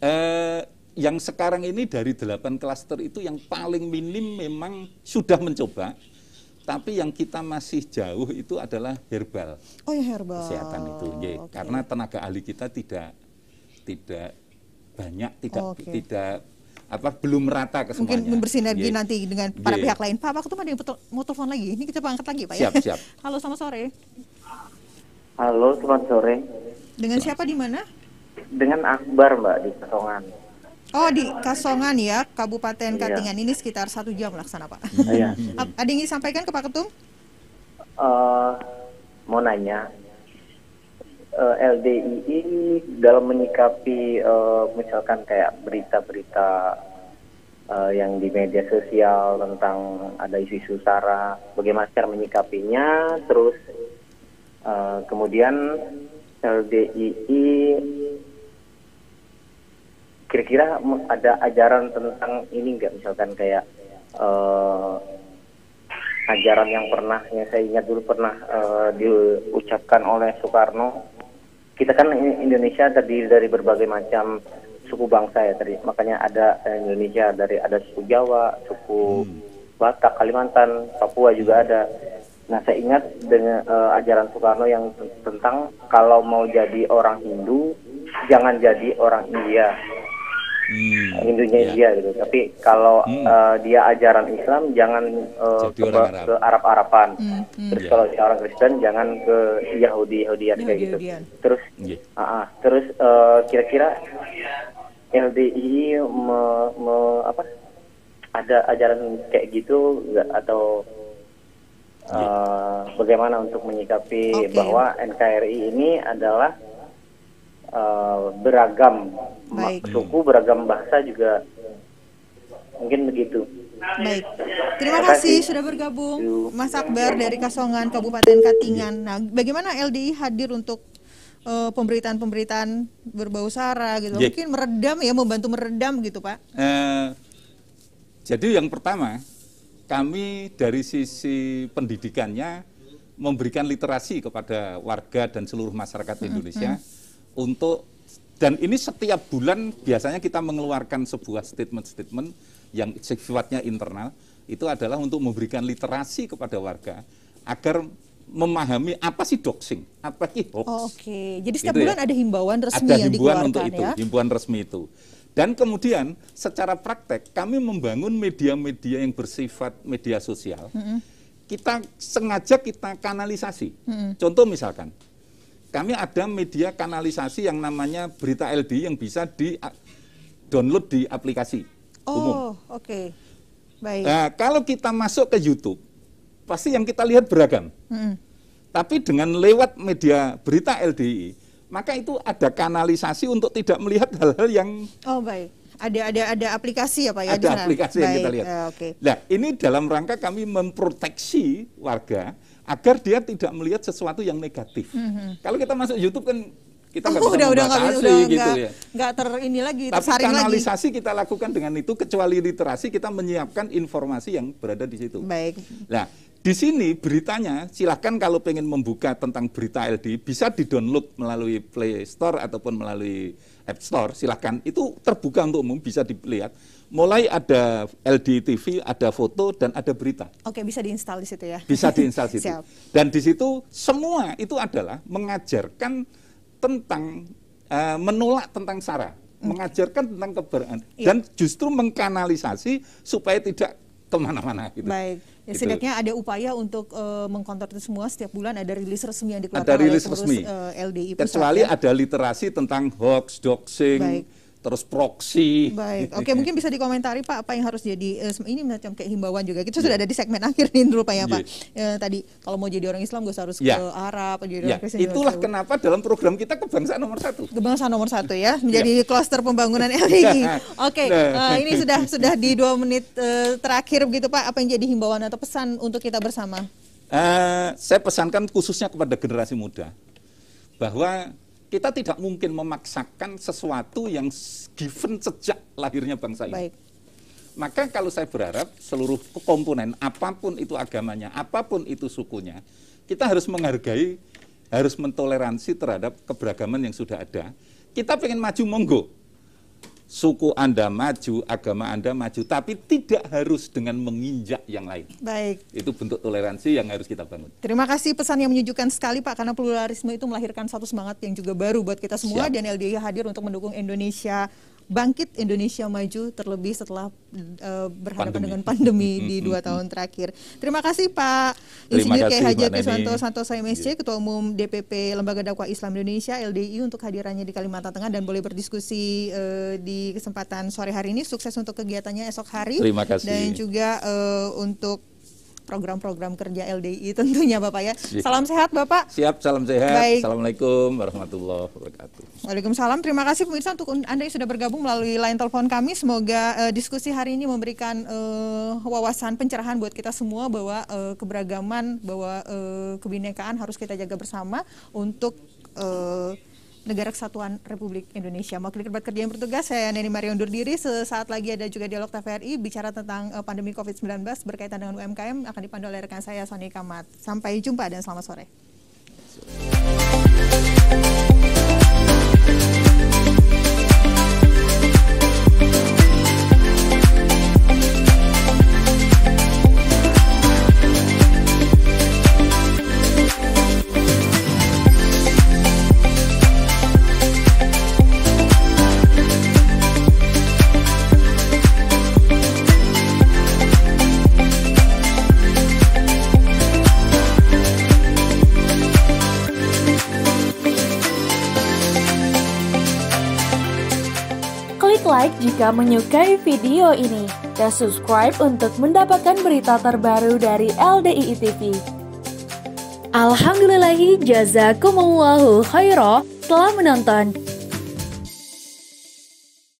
uh, yang sekarang ini dari delapan klaster itu yang paling minim memang sudah mencoba, tapi yang kita masih jauh itu adalah herbal. Oh ya herbal. Kesehatan itu, ya. Okay. Karena tenaga ahli kita tidak tidak banyak, tidak okay. tidak apa belum merata ke semuanya. Mungkin bersinergi yeah. nanti dengan para yeah. pihak lain. Pak, aku tuh ada yang mau telepon lagi. Ini kita angkat lagi, Pak siap, ya. Siap. Halo, selamat sore. Halo, selamat sore. Dengan siapa di mana? Dengan Akbar, Mbak, di Petongan. Oh di Kasongan ya, Kabupaten iya. Katingan ini sekitar satu jam laksana Pak. Iya. Ada yang disampaikan ke Pak Ketum? Uh, mau nanya, uh, eh, LDII dalam menyikapi uh, misalkan kayak berita-berita uh, yang di media sosial tentang ada isu-isu sara, bagaimana cara menyikapinya, terus uh, kemudian LDII kira-kira ada ajaran tentang ini nggak misalkan kayak uh, ajaran yang pernah yang saya ingat dulu pernah uh, diucapkan oleh Soekarno kita kan Indonesia terdiri dari berbagai macam suku bangsa ya tadi makanya ada eh, Indonesia dari ada suku Jawa suku hmm. Batak Kalimantan Papua juga ada nah saya ingat dengan uh, ajaran Soekarno yang tentang kalau mau jadi orang Hindu jangan jadi orang India hmm. Indonesia iya. ya. gitu. Tapi kalau hmm. uh, dia ajaran Islam jangan uh, ke, Arab. ke Arab-Araban. Hmm. hmm. Terus yeah. kalau dia orang Kristen jangan ke Yahudi Yahudian kayak gitu. Terus yeah. Iya. uh, ah. terus uh, kira-kira LDI me, me, apa ada ajaran kayak gitu gak? atau uh, bagaimana untuk menyikapi okay. bahwa NKRI ini adalah uh, beragam Baik. suku, beragam bahasa juga mungkin begitu. Baik, terima kasih, sudah bergabung Mas Akbar dari Kasongan Kabupaten Katingan. Nah, bagaimana LDI hadir untuk eh, pemberitaan-pemberitaan uh, berbau sara gitu, yeah. mungkin meredam ya, membantu meredam gitu Pak? Uh, jadi yang pertama, kami dari sisi pendidikannya memberikan literasi kepada warga dan seluruh masyarakat mm-hmm. Indonesia. Mm -hmm untuk dan ini setiap bulan biasanya kita mengeluarkan sebuah statement-statement yang sifatnya internal itu adalah untuk memberikan literasi kepada warga agar memahami apa sih doxing, apa sih hoax. Oh, oke, okay. jadi setiap itu ya. bulan ya. ada himbauan resmi ada yang himbauan dikeluarkan untuk itu, ya? himbauan resmi itu. Dan kemudian secara praktek kami membangun media-media yang bersifat media sosial. Mm -hmm. Kita sengaja kita kanalisasi. Mm -hmm. Contoh misalkan kami ada media kanalisasi yang namanya berita LD yang bisa di download di aplikasi oh, umum. Oh, oke. Okay. Nah, baik. Nah, kalau kita masuk ke YouTube, pasti yang kita lihat beragam. Hmm. Tapi dengan lewat media berita LDI, maka itu ada kanalisasi untuk tidak melihat hal-hal yang Oh, baik. Ada ada ada aplikasi ya Pak ya Ada aplikasi baik. yang kita lihat. Eh, okay. Nah, ini dalam rangka kami memproteksi warga agar dia tidak melihat sesuatu yang negatif. Mm -hmm. Kalau kita masuk YouTube kan kita oh, nggak oh, udah, udah, gak, udah, gitu enggak, ya. Nggak ter ini lagi, Tapi kanalisasi lagi. kita lakukan dengan itu kecuali literasi kita menyiapkan informasi yang berada di situ. Baik. Nah, di sini beritanya silahkan kalau pengen membuka tentang berita LD bisa di-download melalui Play Store ataupun melalui App Store silahkan itu terbuka untuk umum bisa dilihat mulai ada LD TV ada foto dan ada berita oke bisa diinstal di situ ya bisa diinstal di situ dan di situ semua itu adalah mengajarkan tentang uh, menolak tentang sara, hmm. mengajarkan tentang keberadaan ya. dan justru mengkanalisasi supaya tidak kemana-mana gitu. Baik. Ya, gitu. setidaknya gitu. ada upaya untuk uh, mengkontrol itu semua setiap bulan ada rilis resmi yang dikeluarkan ada rilis oleh resmi. Uh, eh, LDI Kecuali ya. ada literasi tentang hoax, doxing, Baik terus proksi. Baik, oke mungkin bisa dikomentari Pak apa yang harus jadi uh, ini macam kayak himbauan juga. Kita yeah. sudah iya. ada di segmen akhir nih dulu Pak ya Pak. Yeah. Iya. tadi kalau mau jadi orang Islam gue harus yeah. ke Arab, jadi orang yeah. Kristen. Itulah kenapa dalam program kita kebangsaan nomor satu. Kebangsaan nomor satu ya iya. menjadi yeah. pembangunan LDI. oke, okay. nah. uh, ini sudah sudah di dua menit uh, terakhir begitu Pak. Apa yang jadi himbauan atau pesan untuk kita bersama? Uh, saya pesankan khususnya kepada generasi muda bahwa kita tidak mungkin memaksakan sesuatu yang given sejak lahirnya bangsa ini. Baik. Maka kalau saya berharap seluruh komponen apapun itu agamanya, apapun itu sukunya, kita harus menghargai, harus mentoleransi terhadap keberagaman yang sudah ada. Kita pengen maju monggo, suku Anda maju, agama Anda maju, tapi tidak harus dengan menginjak yang lain. Baik. Itu bentuk toleransi yang harus kita bangun. Terima kasih pesan yang menyejukkan sekali Pak, karena pluralisme itu melahirkan satu semangat yang juga baru buat kita semua Siap. dan LDI hadir untuk mendukung Indonesia bangkit Indonesia maju terlebih setelah uh, berhadapan pandemi. dengan pandemi di dua tahun terakhir. Terima kasih Pak Insinyur Kiai Haji Kiswanto Santoso MSC, iya. Ketua Umum DPP Lembaga Dakwah Islam Indonesia LDI untuk hadirannya di Kalimantan Tengah dan boleh berdiskusi uh, di kesempatan sore hari ini. Sukses untuk kegiatannya esok hari. Terima kasih. Dan juga uh, untuk program-program kerja LDI tentunya Bapak ya. Siap. Salam sehat Bapak. Siap, salam sehat. Baik. Assalamualaikum warahmatullahi wabarakatuh. Waalaikumsalam. Terima kasih pemirsa untuk Anda yang sudah bergabung melalui line telepon kami. Semoga uh, diskusi hari ini memberikan uh, wawasan pencerahan buat kita semua bahwa uh, keberagaman, bahwa uh, kebinekaan harus kita jaga bersama untuk uh, Negara Kesatuan Republik Indonesia. Mau klik kerja yang bertugas, saya Neni Mari undur diri. Sesaat lagi ada juga dialog TVRI bicara tentang eh, pandemi COVID-19 berkaitan dengan UMKM akan dipandu oleh rekan saya Sony Kamat. Sampai jumpa dan selamat sore. like jika menyukai video ini, dan subscribe untuk mendapatkan berita terbaru dari LDII TV. Alhamdulillahi jazakumullahu khairah telah menonton.